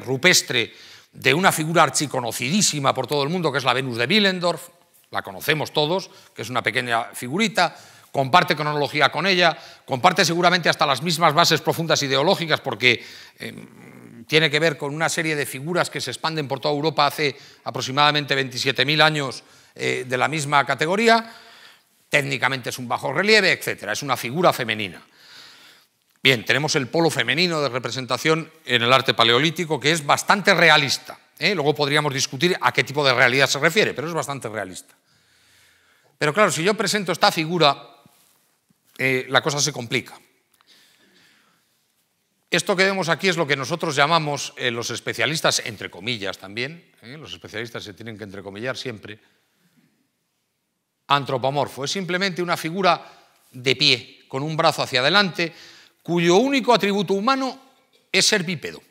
rupestre de una figura archiconocidísima por todo el mundo, que es la Venus de Willendorf, la conocemos todos, que es una pequeña figurita, comparte cronología con ella, comparte seguramente hasta las mismas bases profundas ideológicas, porque eh, tiene que ver con una serie de figuras que se expanden por toda Europa hace aproximadamente 27.000 años eh, de la misma categoría. Técnicamente es un bajo relieve, etc. Es una figura femenina. Bien, tenemos el polo femenino de representación en el arte paleolítico, que es bastante realista. ¿eh? Luego podríamos discutir a qué tipo de realidad se refiere, pero es bastante realista. Pero claro, si yo presento esta figura eh, la cosa se complica. Esto que vemos aquí es lo que nosotros llamamos eh, los especialistas, entre comillas también, eh, los especialistas se tienen que entrecomillar siempre, antropomorfo. Es simplemente una figura de pie, con un brazo hacia adelante, cuyo único atributo humano es ser bípedo.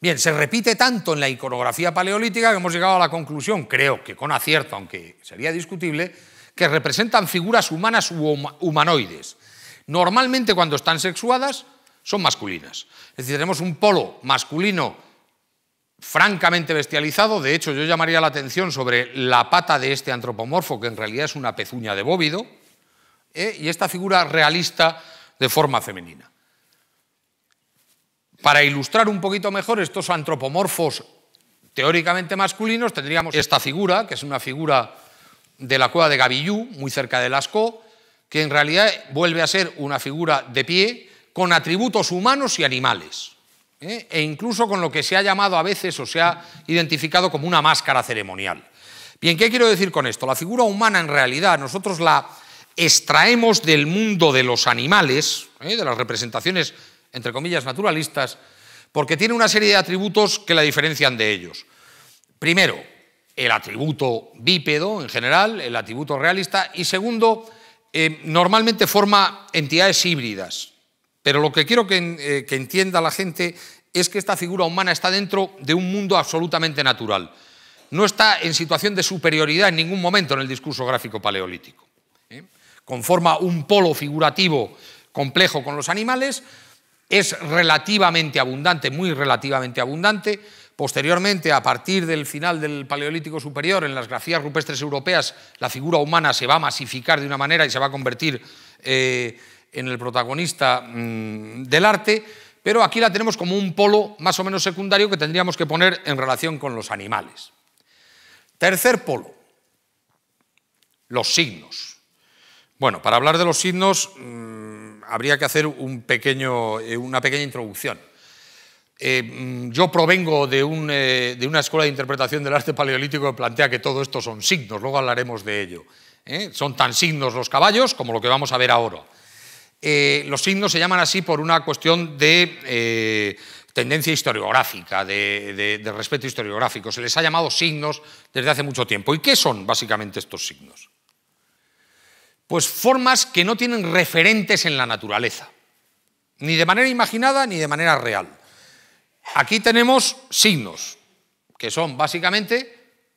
Bien, se repite tanto en la iconografía paleolítica que hemos llegado a la conclusión, creo que con acierto, aunque sería discutible, que representan figuras humanas u humanoides. Normalmente cuando están sexuadas son masculinas. Es decir, tenemos un polo masculino francamente bestializado. De hecho, yo llamaría la atención sobre la pata de este antropomorfo, que en realidad es una pezuña de bóvido, ¿eh? y esta figura realista de forma femenina. Para ilustrar un poquito mejor estos antropomorfos teóricamente masculinos, tendríamos esta figura, que es una figura de la cueva de Gavillú, muy cerca de Lascaux, que en realidad vuelve a ser una figura de pie con atributos humanos y animales, ¿eh? e incluso con lo que se ha llamado a veces o se ha identificado como una máscara ceremonial. Bien, ¿qué quiero decir con esto? La figura humana en realidad nosotros la extraemos del mundo de los animales, ¿eh? de las representaciones, entre comillas, naturalistas, porque tiene una serie de atributos que la diferencian de ellos. Primero, el atributo bípedo en general, el atributo realista, y segundo, eh, normalmente forma entidades híbridas. Pero lo que quiero eh, que, entienda la gente es que esta figura humana está dentro de un mundo absolutamente natural. No está en situación de superioridad en ningún momento en el discurso gráfico paleolítico. ¿eh? Conforma un polo figurativo complejo con los animales, es relativamente abundante, muy relativamente abundante, Posteriormente, a partir del final del Paleolítico Superior, en las grafías rupestres europeas, la figura humana se va a masificar de una manera y se va a convertir eh, en el protagonista mm, del arte, pero aquí la tenemos como un polo más o menos secundario que tendríamos que poner en relación con los animales. Tercer polo, los signos. Bueno, para hablar de los signos mm, habría que hacer un pequeño, eh, una pequeña introducción. Eh, mm, yo provengo eh, de, una escuela de interpretación del arte paleolítico que plantea que todo esto son signos, luego hablaremos de ello. ¿eh? Son tan signos los caballos como lo que vamos a ver ahora. los signos se llaman así por una cuestión de tendencia historiográfica, de respeto historiográfico. Se les ha llamado signos desde hace mucho tiempo. ¿Y qué son básicamente estos signos? Pues formas que no tienen referentes en la naturaleza, ni de manera imaginada ni de manera real Aquí tenemos signos, que son básicamente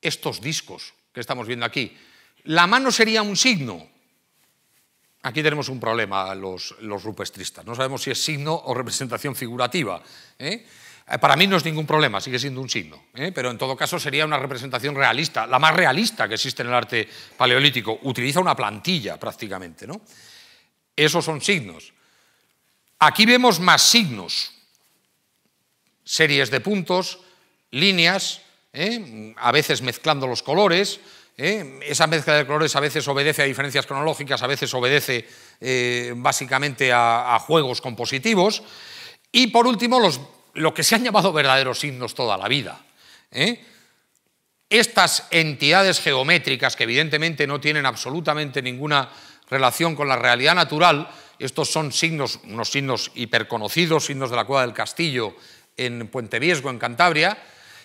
estos discos que estamos viendo aquí. La mano sería un signo. Aquí tenemos un problema los, rupestristas. No sabemos si es signo o representación figurativa. ¿eh? Eh, para mí no es ningún problema, sigue siendo un signo, ¿eh? pero en todo caso sería una representación realista, la más realista que existe en el arte paleolítico. Utiliza una plantilla prácticamente. ¿no? Esos son signos. Aquí vemos más signos series de puntos, líneas, ¿eh? a veces mezclando los colores. ¿eh? Esa mezcla de colores a veces obedece a diferencias cronológicas, a veces obedece eh, básicamente a, juegos compositivos. Y por último, los, lo que se han llamado verdaderos signos toda la vida. Estas entidades geométricas que evidentemente no tienen absolutamente ninguna relación con la realidad natural, estos son signos, unos signos hiperconocidos, signos de la cueva del castillo, en Puente Viesgo, en Cantabria.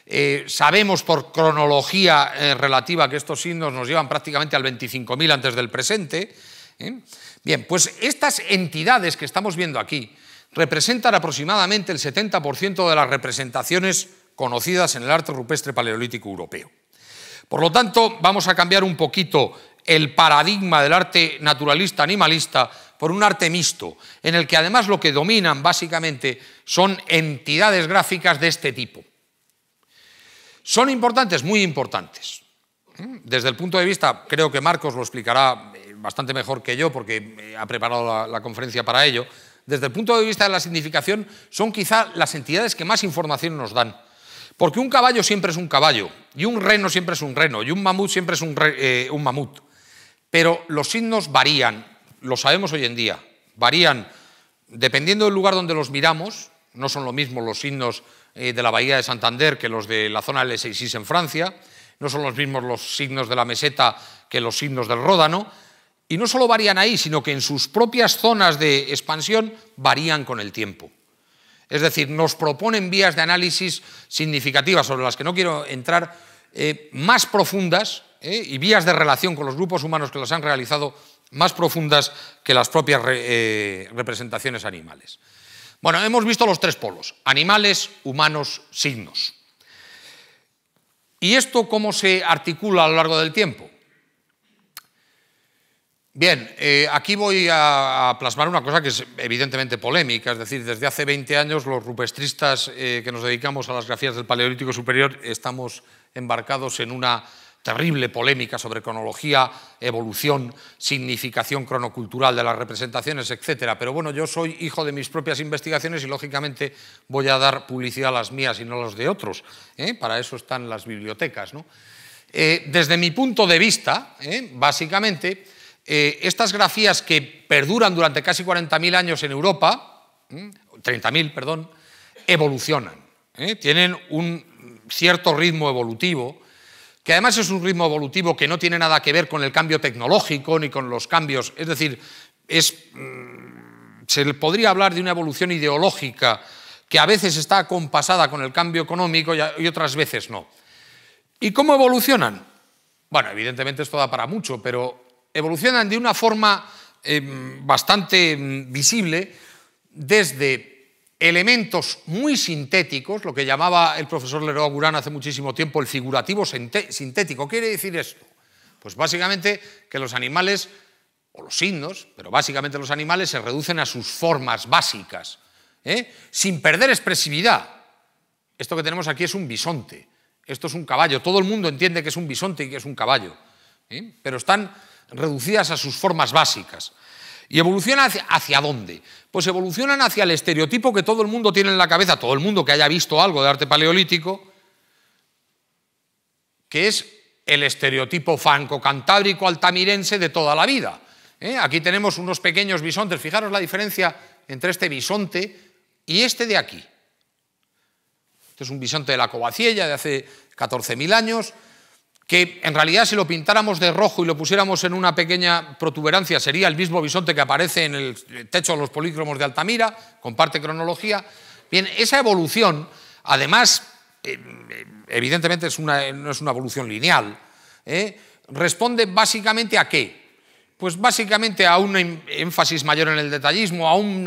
Eh, sabemos por cronología eh, relativa que estos signos nos llevan prácticamente al 25.000 antes del presente. ¿eh? Bien, pues estas entidades que estamos viendo aquí representan aproximadamente el 70% de las representaciones conocidas en el arte rupestre paleolítico europeo. Por lo tanto, vamos a cambiar un poquito el paradigma del arte naturalista animalista por un arte mixto, en el que además lo que dominan básicamente son entidades gráficas de este tipo. Son importantes, muy importantes. Desde el punto de vista, creo que Marcos lo explicará eh, bastante mejor que yo, porque eh, ha preparado la, conferencia para ello, desde el punto de vista de la significación, son quizá las entidades que más información nos dan. Porque un caballo siempre es un caballo, y un reno siempre es un reno, y un mamut siempre es un eh, mamut. Pero los signos varían, lo sabemos hoy en día, varían dependiendo del lugar donde los miramos, no son lo mismo los signos eh, de la Bahía de Santander que los de la zona L 66 en Francia, no son los mismos los signos de la meseta que los signos del Ródano, y no solo varían ahí, sino que en sus propias zonas de expansión varían con el tiempo. Es decir, nos proponen vías de análisis significativas sobre las que no quiero entrar, eh, más profundas ¿eh? y vías de relación con los grupos humanos que las han realizado más profundas que las propias eh, representaciones animales. Bueno, hemos visto los tres polos, animales, humanos, signos. ¿Y esto cómo se articula a lo largo del tiempo? Bien, eh, aquí voy a, plasmar una cosa que es evidentemente polémica, es decir, desde hace 20 años los rupestristas que nos dedicamos a las grafías del Paleolítico Superior estamos embarcados en una terrible polémica sobre cronología, evolución, significación cronocultural de las representaciones, etc. Pero bueno, yo soy hijo de mis propias investigaciones y lógicamente voy a dar publicidad a las mías y no a las de otros. ¿eh? Para eso están las bibliotecas. Eh, desde mi punto de vista, ¿eh? básicamente, estas grafías que perduran durante casi 40.000 años en Europa, 30.000, perdón, evolucionan. Tienen un cierto ritmo evolutivo que además es un ritmo evolutivo que no tiene nada que ver con el cambio tecnológico ni con los cambios, es decir, es, mm, se podría hablar de una evolución ideológica que a veces está compasada con el cambio económico y otras veces no. ¿Y cómo evolucionan? Bueno, evidentemente esto da para mucho, pero evolucionan de una forma em, bastante mm, visible desde elementos muy sintéticos, lo que llamaba el profesor Leroy Gurán hace muchísimo tiempo el figurativo sintético. ¿Qué quiere decir esto? Pues básicamente que los animales, o los signos, pero básicamente los animales se reducen a sus formas básicas, ¿eh? sin perder expresividad. Esto que tenemos aquí es un bisonte, esto es un caballo, todo el mundo entiende que es un bisonte y que es un caballo, ¿eh? pero están reducidas a sus formas básicas. ¿Y evolucionan hacia, dónde? Pues evolucionan hacia el estereotipo que todo el mundo tiene en la cabeza, todo el mundo que haya visto algo de arte paleolítico, que es el estereotipo franco-cantábrico altamirense de toda la vida. ¿eh? Aquí tenemos unos pequeños bisontes, fijaros la diferencia entre este bisonte y este de aquí. Este es un bisonte de la Covaciella de hace 14.000 años, que en realidad si lo pintáramos de rojo y lo pusiéramos en una pequeña protuberancia sería el mismo bisonte que aparece en el techo de los polícromos de Altamira, comparte cronología. Bien, esa evolución, además, eh, eh, evidentemente no es una evolución lineal, ¿eh? responde básicamente a qué? Pues básicamente a un em, énfasis mayor en el detallismo, a un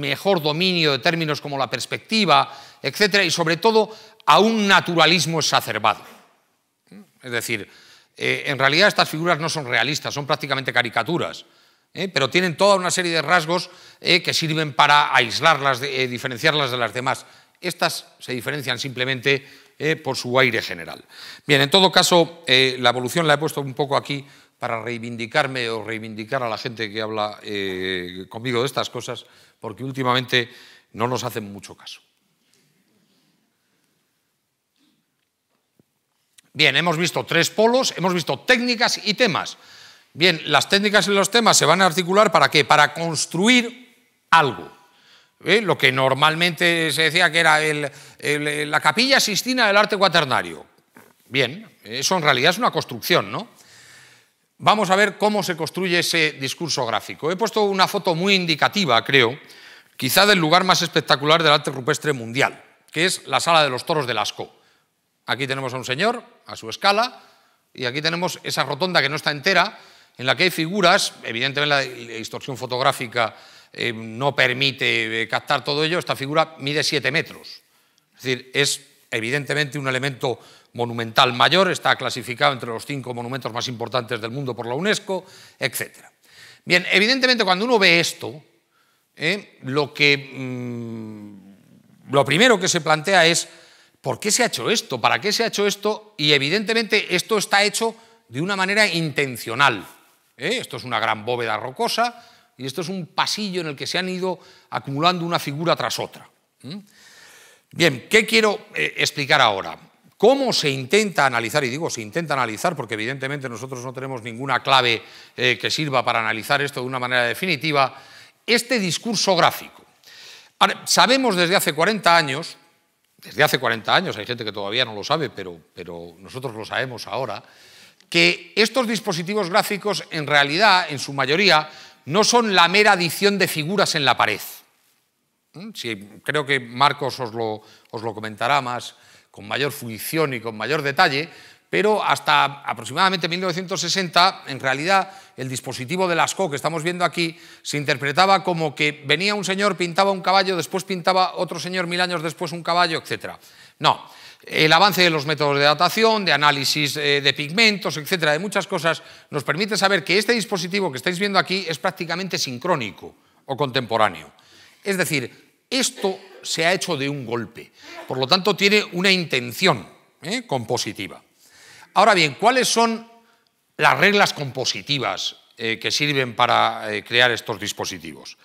mejor dominio de términos como la perspectiva, etcétera, y sobre todo a un naturalismo exacerbado. Es decir, eh, en realidad estas figuras no son realistas, son prácticamente caricaturas, ¿eh? pero tienen toda una serie de rasgos eh, que sirven para aislarlas, diferenciarlas de las demás. Estas se diferencian simplemente por su aire general. Bien, en todo caso, la evolución la he puesto un poco aquí para reivindicarme o reivindicar a la gente que habla conmigo de estas cosas, porque últimamente no nos hacen mucho caso. Bien, hemos visto tres polos, hemos visto técnicas y temas. Bien, las técnicas y los temas se van a articular para qué? Para construir algo. ¿Eh? Lo que normalmente se decía que era la capilla sistina del arte cuaternario. Bien, eso en realidad es una construcción, ¿no? Vamos a ver cómo se construye ese discurso gráfico. He puesto una foto muy indicativa, creo, quizá del lugar más espectacular del arte rupestre mundial, que es la Sala de los Toros de Lascaux. Aquí tenemos a un señor, a su escala, y aquí tenemos esa rotonda que no está entera, en la que hay figuras, evidentemente la distorsión fotográfica eh, no permite eh, captar todo ello, esta figura mide siete metros. Es decir, es evidentemente un elemento monumental mayor, está clasificado entre los cinco monumentos más importantes del mundo por la UNESCO, etc. Bien, evidentemente cuando uno ve esto, eh, lo, que, mm, lo primero que se plantea es ¿por qué se ha hecho esto? ¿Para qué se ha hecho esto? Y evidentemente esto está hecho de una manera intencional. ¿eh? Esto es una gran bóveda rocosa y esto es un pasillo en el que se han ido acumulando una figura tras otra. Bien, ¿qué quiero eh, explicar ahora? ¿Cómo se intenta analizar? Y digo, se intenta analizar porque evidentemente nosotros no tenemos ninguna clave eh, que sirva para analizar esto de una manera definitiva, este discurso gráfico. sabemos desde hace 40 años desde hace 40 años, hay gente que todavía no lo sabe, pero, nosotros lo sabemos ahora, que estos dispositivos gráficos en realidad, en su mayoría, no son la mera adición de figuras en la pared. ¿Mm? creo que Marcos os lo, os lo comentará más con mayor fruición y con mayor detalle, pero hasta aproximadamente 1960, en realidad, el dispositivo de Lascaux que estamos viendo aquí se interpretaba como que venía un señor, pintaba un caballo, después pintaba otro señor mil años después un caballo, etc. No, el avance de los métodos de datación, de análisis eh, de pigmentos, etcétera, de muchas cosas, nos permite saber que este dispositivo que estáis viendo aquí es prácticamente sincrónico o contemporáneo. Es decir, esto se ha hecho de un golpe, por lo tanto tiene una intención eh, compositiva. Ahora bien, ¿cuáles son las reglas compositivas eh, que sirven para eh, crear estos dispositivos?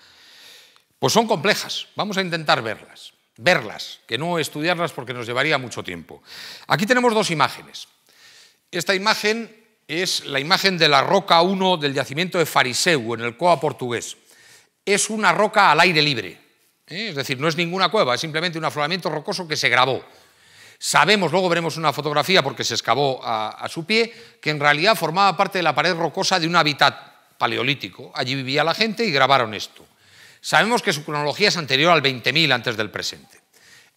Pues son complejas, vamos a intentar verlas, verlas, que no estudiarlas porque nos llevaría mucho tiempo. Aquí tenemos dos imágenes. Esta imagen es la imagen de la roca 1 del yacimiento de Fariseu, en el Coa portugués. Es una roca al aire libre, ¿eh? es decir, no es ninguna cueva, es simplemente un afloramiento rocoso que se grabó. Sabemos, luego veremos una fotografía porque se excavó a, su pie, que en realidad formaba parte de la pared rocosa de un hábitat paleolítico. Allí vivía la gente y grabaron esto. Sabemos que su cronología es anterior al 20.000 antes del presente.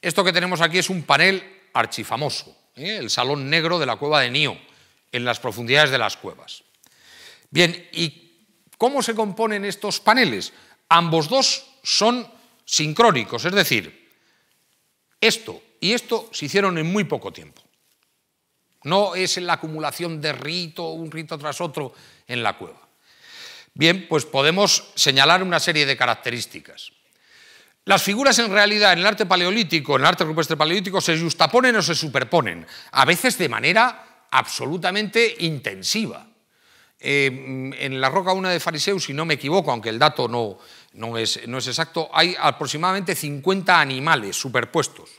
Esto que tenemos aquí es un panel archifamoso, ¿eh? el salón negro de la cueva de Nío, en las profundidades de las cuevas. Bien, ¿y cómo se componen estos paneles? Ambos dos son sincrónicos, es decir, esto y esto se hicieron en muy poco tiempo. No es en la acumulación de rito, un rito tras otro, en la cueva. Bien, pues podemos señalar una serie de características. Las figuras en realidad en el arte paleolítico, en el arte rupestre paleolítico, se justaponen o se superponen, a veces de manera absolutamente intensiva. Eh, en la roca una de Fariseu, si no me equivoco, aunque el dato no, no, es, no es exacto, hay aproximadamente 50 animales superpuestos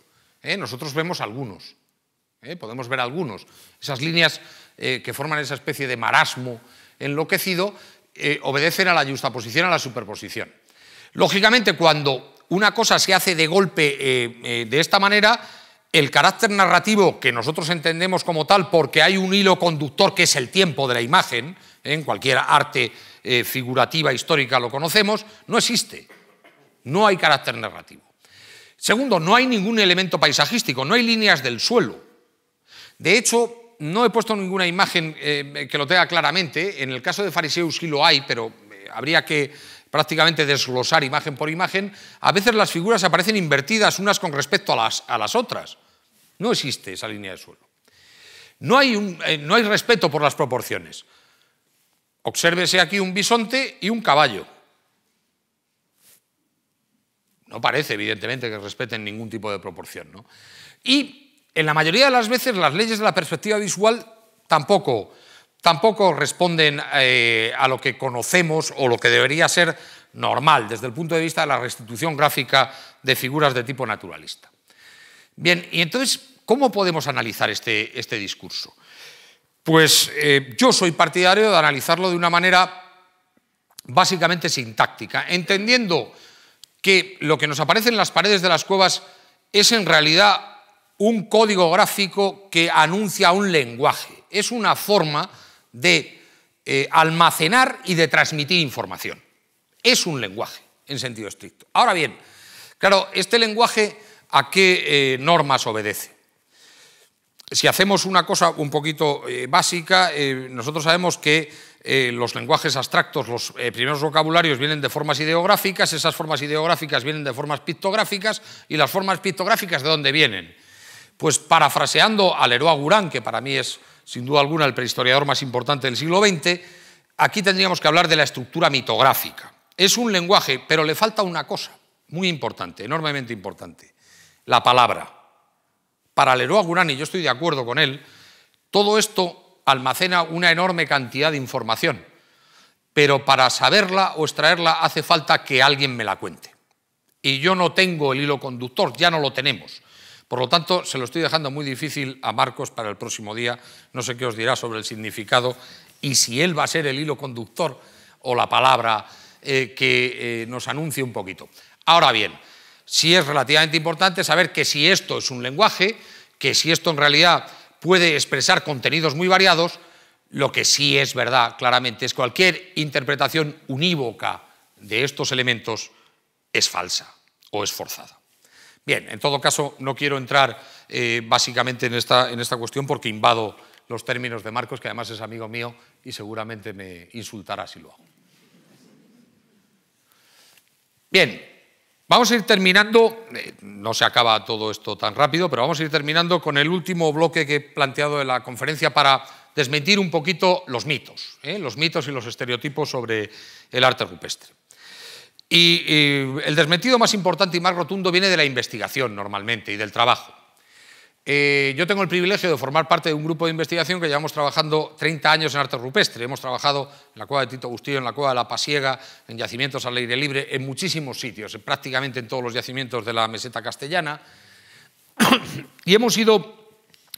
¿Eh? nosotros vemos algunos, ¿eh? podemos ver algunos. Esas líneas eh, que forman esa especie de marasmo enloquecido obedecen a la justaposición, a la superposición. Lógicamente, cuando una cosa se hace de golpe de esta manera, el carácter narrativo que nosotros entendemos como tal, porque hay un hilo conductor que es el tiempo de la imagen, en cualquier arte figurativa histórica lo conocemos, no existe. No hay carácter narrativo. Segundo, no hay ningún elemento paisajístico, no hay líneas del suelo. De hecho, no he puesto ninguna imagen eh, que lo tenga claramente. En el caso de Fariseus sí lo hay, pero eh, habría que prácticamente desglosar imagen por imagen. A veces las figuras aparecen invertidas unas con respecto a las, a las otras. No existe esa línea de suelo. No hay, eh, no hay respeto por las proporciones. Obsérvese aquí un bisonte y un caballo. No parece, evidentemente, que respeten ningún tipo de proporción. Y en la mayoría de las veces las leyes de la perspectiva visual tampoco, tampoco responden eh, a lo que conocemos o lo que debería ser normal desde el punto de vista de la restitución gráfica de figuras de tipo naturalista. Bien, y entonces, ¿cómo podemos analizar este, este discurso? Pues eh, yo soy partidario de analizarlo de una manera básicamente sintáctica, entendiendo que lo que nos aparece en las paredes de las cuevas es en realidad un código gráfico que anuncia un lenguaje. Es una forma de eh, almacenar y de transmitir información. Es un lenguaje, en sentido estricto. Ahora bien, claro, este lenguaje a qué eh, normas obedece. Si hacemos una cosa un poquito eh, básica, nosotros sabemos que eh, los lenguajes abstractos, los eh, primeros vocabularios vienen de formas ideográficas, esas formas ideográficas vienen de formas pictográficas y las formas pictográficas de dónde vienen. Pues parafraseando a Leroy Gurán, que para mí es sin duda alguna el prehistoriador más importante del siglo XX, aquí tendríamos que hablar de la estructura mitográfica. Es un lenguaje, pero le falta una cosa muy importante, enormemente importante, la palabra. Para Leroy Gurán, y yo estoy de acuerdo con él, todo esto almacena una enorme cantidad de información, pero para saberla o extraerla hace falta que alguien me la cuente. Y yo no tengo el hilo conductor, ya no lo tenemos. Por lo tanto, se lo estoy dejando muy difícil a Marcos para el próximo día. No sé qué os dirá sobre el significado y si él va a ser el hilo conductor o la palabra eh, que eh, nos anuncie un poquito. Ahora bien, sí es relativamente importante saber que si esto es un lenguaje, que si esto en realidad puede expresar contenidos muy variados, lo que sí es verdad claramente es cualquier interpretación unívoca de estos elementos es falsa o es forzada. Bien, en todo caso, no quiero entrar eh, básicamente en esta, en esta cuestión porque invado los términos de Marcos, que además es amigo mío y seguramente me insultará si lo hago. Bien, Vamos a ir terminando, eh, no se acaba todo esto tan rápido, pero vamos a ir terminando con el último bloque que he planteado de la conferencia para desmentir un poquito los mitos, ¿eh? los mitos y los estereotipos sobre el arte rupestre. y el desmentido más importante y más rotundo viene de la investigación normalmente y del trabajo. Eh, yo tengo el privilegio de formar parte de un grupo de investigación que llevamos trabajando 30 años en arte rupestre. Hemos trabajado en la cueva de Tito Bustillo, en la cueva de La Pasiega, en yacimientos al aire libre, en muchísimos sitios, prácticamente en todos los yacimientos de la meseta castellana. y hemos sido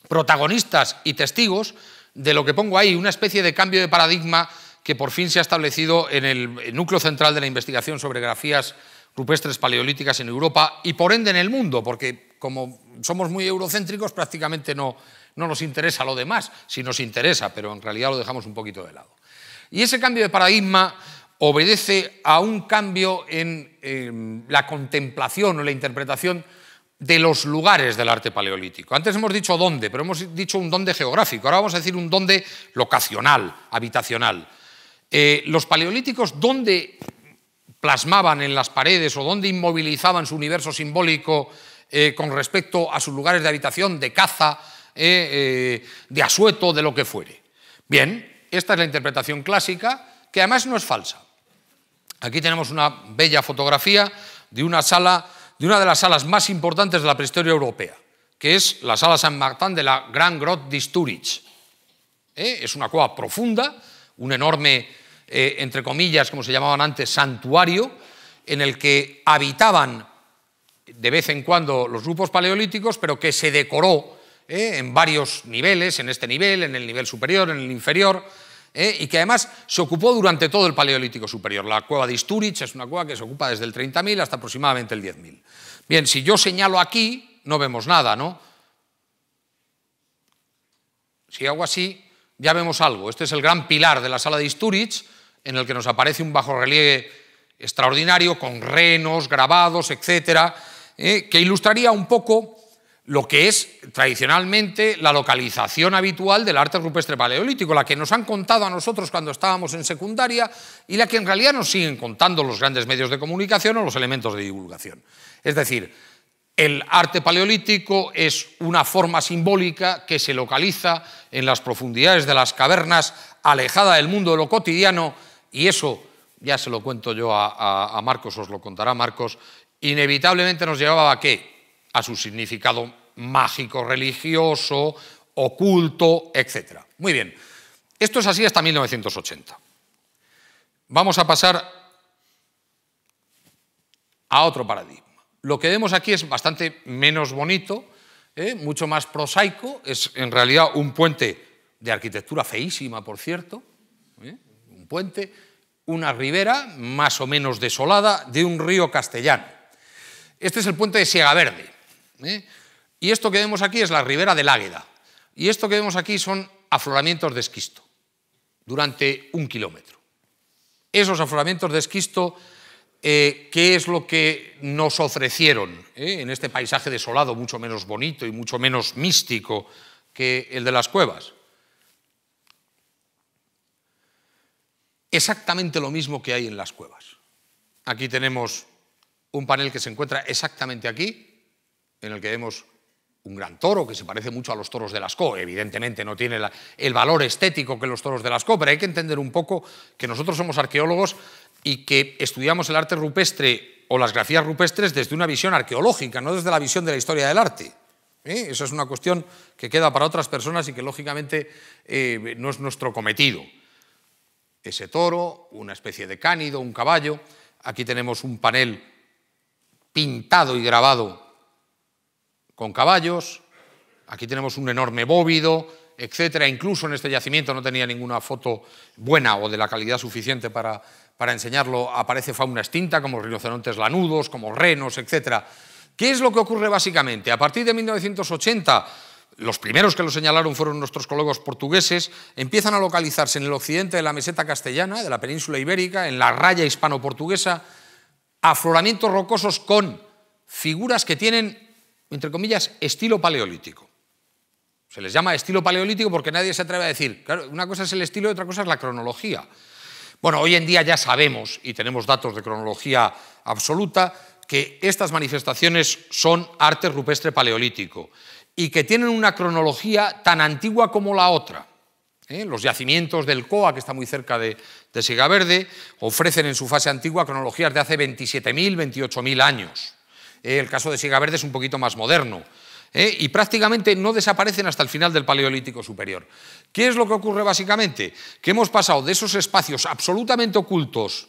protagonistas y testigos de lo que pongo ahí, una especie de cambio de paradigma que por fin se ha establecido en el núcleo central de la investigación sobre grafías rupestres paleolíticas en Europa y por ende en el mundo, porque como somos muy eurocéntricos prácticamente no, no nos interesa lo demás, si nos interesa, pero en realidad lo dejamos un poquito de lado. Y ese cambio de paradigma obedece a un cambio en la contemplación o la interpretación de los lugares del arte paleolítico. Antes hemos dicho dónde, pero hemos dicho un dónde geográfico. Ahora vamos a decir un dónde locacional, habitacional. Eh, los paleolíticos, ¿dónde plasmaban en las paredes o donde inmovilizaban su universo simbólico eh, con respecto a sus lugares de habitación, de caza, eh, eh, de asueto, de lo que fuere. Bien, esta es la interpretación clásica, que además no es falsa. Aquí tenemos una bella fotografía de una sala, de una de las salas más importantes de la prehistoria europea, que es la sala San Martín de la Gran Grotte de Sturich. Es una cueva profunda, un enorme eh, entre comillas, como se llamaban antes, santuario, en el que habitaban de vez en cuando los grupos paleolíticos, pero que se decoró eh, en varios niveles, en este nivel, en el nivel superior, en el inferior, eh, y que además se ocupó durante todo el Paleolítico Superior. La cueva de Isturich es una cueva que se ocupa desde el 30.000 hasta aproximadamente el 10.000. Bien, si yo señalo aquí, no vemos nada, ¿no? Si hago así, ya vemos algo. Este es el gran pilar de la sala de Isturich en el que nos aparece un bajorrelieve extraordinario con renos grabados, etcétera, eh, que ilustraría un poco lo que es tradicionalmente la localización habitual del arte rupestre paleolítico, la que nos han contado a nosotros cuando estábamos en secundaria y la que en realidad nos siguen contando los grandes medios de comunicación o los elementos de divulgación. Es decir, el arte paleolítico es una forma simbólica que se localiza en las profundidades de las cavernas, alejada del mundo de lo cotidiano y eso ya se lo cuento yo a, Marcos, os lo contará Marcos, inevitablemente nos llevaba a qué? A su significado mágico, religioso, oculto, etc. Muy bien, esto es así hasta 1980. Vamos a pasar a otro paradigma. Lo que vemos aquí es bastante menos bonito, ¿eh? mucho más prosaico, es en realidad un puente de arquitectura feísima, por cierto, ¿eh? puente, una ribera más o menos desolada de un río castellano. Este es el puente de Siega Verde. ¿eh? Y esto que vemos aquí es la ribera del Águeda. Y esto que vemos aquí son afloramientos de esquisto durante un kilómetro. Esos afloramientos de esquisto, eh, ¿qué es lo que nos ofrecieron ¿eh? en este paisaje desolado, mucho menos bonito y mucho menos místico que el de las cuevas? exactamente lo mismo que hay en las cuevas. Aquí tenemos un panel que se encuentra exactamente aquí, en el que vemos un gran toro que se parece mucho a los toros de Lascaux. Evidentemente no tiene el valor estético que los toros de Lascaux, pero hay que entender un poco que nosotros somos arqueólogos y que estudiamos el arte rupestre o las grafías rupestres desde una visión arqueológica, no desde la visión de la historia del arte. Eso ¿eh? Esa es una cuestión que queda para otras personas y que lógicamente eh, no es nuestro cometido ese toro, una especie de cánido, un caballo. Aquí tenemos un panel pintado y grabado con caballos. Aquí tenemos un enorme bóvido, etcétera. Incluso en este yacimiento no tenía ninguna foto buena o de la calidad suficiente para, para enseñarlo. Aparece fauna extinta, como rinocerontes lanudos, como renos, etcétera. ¿Qué es lo que ocurre básicamente? A partir de 1980 los primeros que lo señalaron fueron nuestros colegas portugueses, empiezan a localizarse en el occidente de la meseta castellana, de la península ibérica, en la raya hispano-portuguesa, afloramientos rocosos con figuras que tienen, entre comillas, estilo paleolítico. Se les llama estilo paleolítico porque nadie se atreve a decir, una cosa es el estilo y otra cosa es la cronología. Bueno, hoy en día ya sabemos y tenemos datos de cronología absoluta que estas manifestaciones son arte rupestre paleolítico y que tienen una cronología tan antigua como la otra. ¿eh? Los yacimientos del COA, que está muy cerca de, Siga Verde, ofrecen en su fase antigua cronologías de hace 27.000, 28.000 años. ¿eh? el caso de Siga Verde es un poquito más moderno. ¿eh? Y prácticamente no desaparecen hasta el final del Paleolítico Superior. ¿Qué es lo que ocurre básicamente? Que hemos pasado de esos espacios absolutamente ocultos,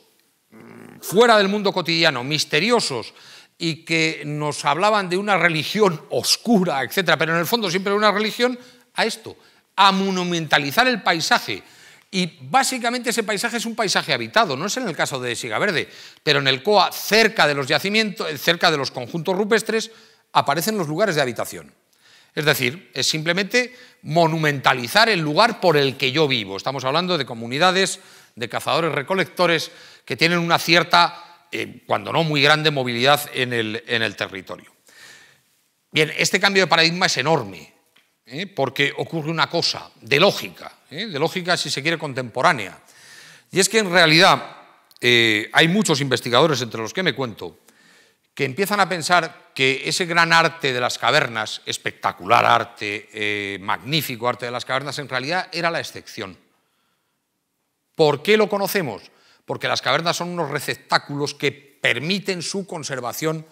fuera del mundo cotidiano, misteriosos, y que nos hablaban de una religión oscura, etcétera, pero en el fondo siempre una religión a esto, a monumentalizar el paisaje. Y básicamente ese paisaje es un paisaje habitado, no es en el caso de Verde, pero en el COA, cerca de los yacimientos, eh, cerca de los conjuntos rupestres, aparecen los lugares de habitación. Es decir, es simplemente monumentalizar el lugar por el que yo vivo. Estamos hablando de comunidades de cazadores recolectores que tienen una cierta eh, cuando no muy grande, movilidad en el, territorio. Bien, este cambio de paradigma es enorme, ¿eh? porque ocurre una cosa de lógica, ¿eh? de lógica si se quiere contemporánea, y es que en realidad hay muchos investigadores, entre los que me cuento, que empiezan a pensar que ese gran arte de las cavernas, espectacular arte, magnífico arte de las cavernas, en realidad era la excepción. ¿Por qué lo conocemos? porque las cavernas son unos receptáculos que permiten su conservación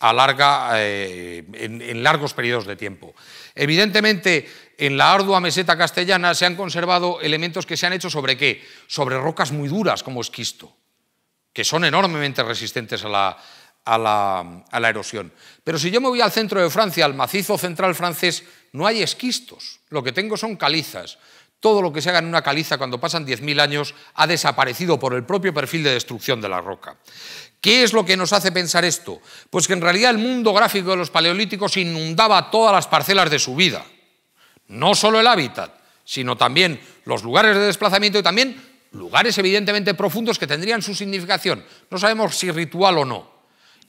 a larga, eh, en, largos periodos de tiempo. Evidentemente, en la ardua meseta castellana se han conservado elementos que se han hecho sobre qué? Sobre rocas muy duras como esquisto, que son enormemente resistentes a la erosión. Pero si yo me voy al centro de Francia, al macizo central francés, no hay esquistos, lo que tengo son calizas. Todo lo que se haga en una caliza cuando pasan 10.000 años ha desaparecido por el propio perfil de destrucción de la roca. ¿Qué es lo que nos hace pensar esto? Pues que en realidad el mundo gráfico de los paleolíticos inundaba todas las parcelas de su vida. No solo el hábitat, sino también los lugares de desplazamiento y también lugares evidentemente profundos que tendrían su significación. No sabemos si ritual o no.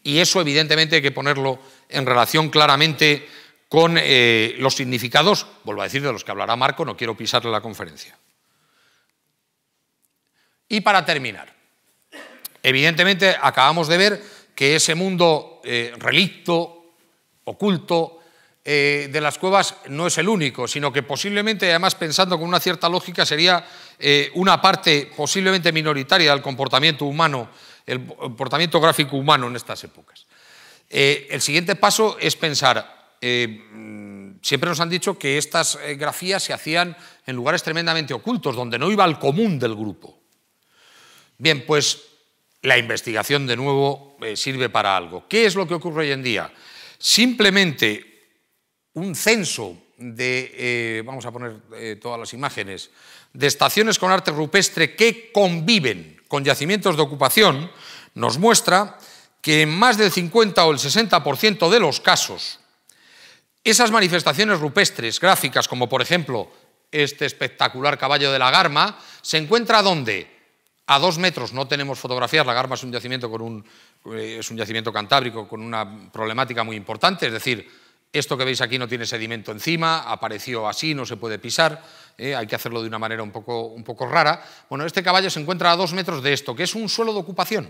Y eso evidentemente hay que ponerlo en relación claramente con eh, los significados, vuelvo a decir, de los que hablará Marco, no quiero pisarle la conferencia. Y para terminar, evidentemente acabamos de ver que ese mundo eh, relicto, oculto, eh, de las cuevas no es el único, sino que posiblemente, además pensando con una cierta lógica, sería una parte posiblemente minoritaria del comportamiento humano, el comportamiento gráfico humano en estas épocas. el siguiente paso es pensar eh, siempre nos han dicho que estas eh, grafías se hacían en lugares tremendamente ocultos, donde no iba el común del grupo. Bien, pues la investigación de nuevo eh, sirve para algo. ¿Qué es lo que ocurre hoy en día? Simplemente un censo de, vamos a poner todas las imágenes, de estaciones con arte rupestre que conviven con yacimientos de ocupación, nos muestra que en más del 50 o el 60% de los casos, esas manifestaciones rupestres gráficas, como por ejemplo este espectacular caballo de la Garma, se encuentra donde A dos metros, no tenemos fotografías, la Garma es un yacimiento, con un, eh, es un yacimiento cantábrico con una problemática muy importante, es decir, esto que veis aquí no tiene sedimento encima, apareció así, no se puede pisar, eh, hay que hacerlo de una manera un poco, un poco rara. Bueno, este caballo se encuentra a dos metros de esto, que es un suelo de ocupación.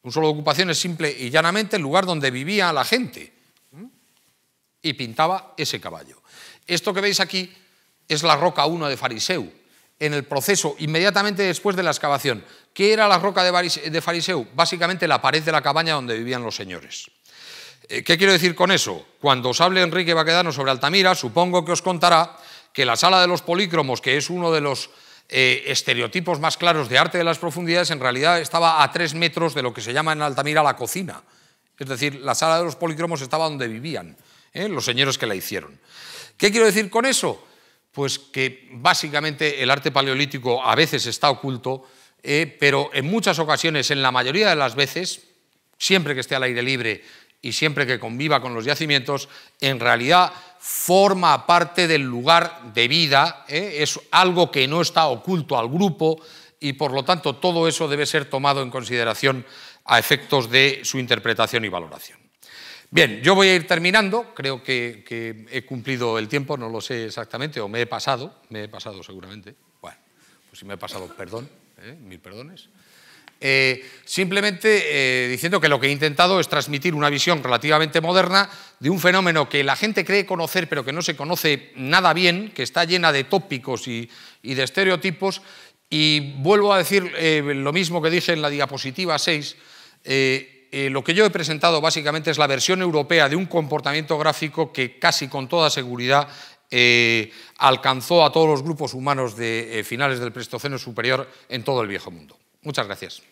Un suelo de ocupación es simple y llanamente el lugar donde vivía la gente y pintaba ese caballo. Esto que veis aquí es la roca 1 de Fariseu, en el proceso inmediatamente después de la excavación. ¿Qué era la roca de Fariseu? Básicamente la pared de la cabaña donde vivían los señores. Eh, ¿Qué quiero decir con eso? Cuando os hable Enrique Baquedano sobre Altamira, supongo que os contará que la sala de los polícromos, que es uno de los eh, estereotipos más claros de arte de las profundidades, en realidad estaba a tres metros de lo que se llama en Altamira la cocina. Es decir, la sala de los polícromos estaba donde vivían. ¿eh? los señores que la hicieron. ¿Qué quiero decir con eso? Pues que básicamente el arte paleolítico a veces está oculto, ¿eh? pero en muchas ocasiones, en la mayoría de las veces, siempre que esté al aire libre y siempre que conviva con los yacimientos, en realidad forma parte del lugar de vida, ¿eh? es algo que no está oculto al grupo y por lo tanto todo eso debe ser tomado en consideración a efectos de su interpretación y valoración. Bien, yo voy a ir terminando, creo que, he cumplido el tiempo, no lo sé exactamente, o me he pasado, me he pasado seguramente. Bueno, pues si me he pasado, perdón, ¿eh? mil perdones. Eh, simplemente eh, diciendo que lo que he intentado es transmitir una visión relativamente moderna de un fenómeno que la gente cree conocer pero que no se conoce nada bien, que está llena de tópicos y, y de estereotipos. Y vuelvo a decir lo mismo que dije en la diapositiva 6. Eh, lo que yo he presentado básicamente es la versión europea de un comportamiento gráfico que casi con toda seguridad eh, alcanzó a todos los grupos humanos de eh, finales del Pleistoceno superior en todo el viejo mundo. Muchas gracias.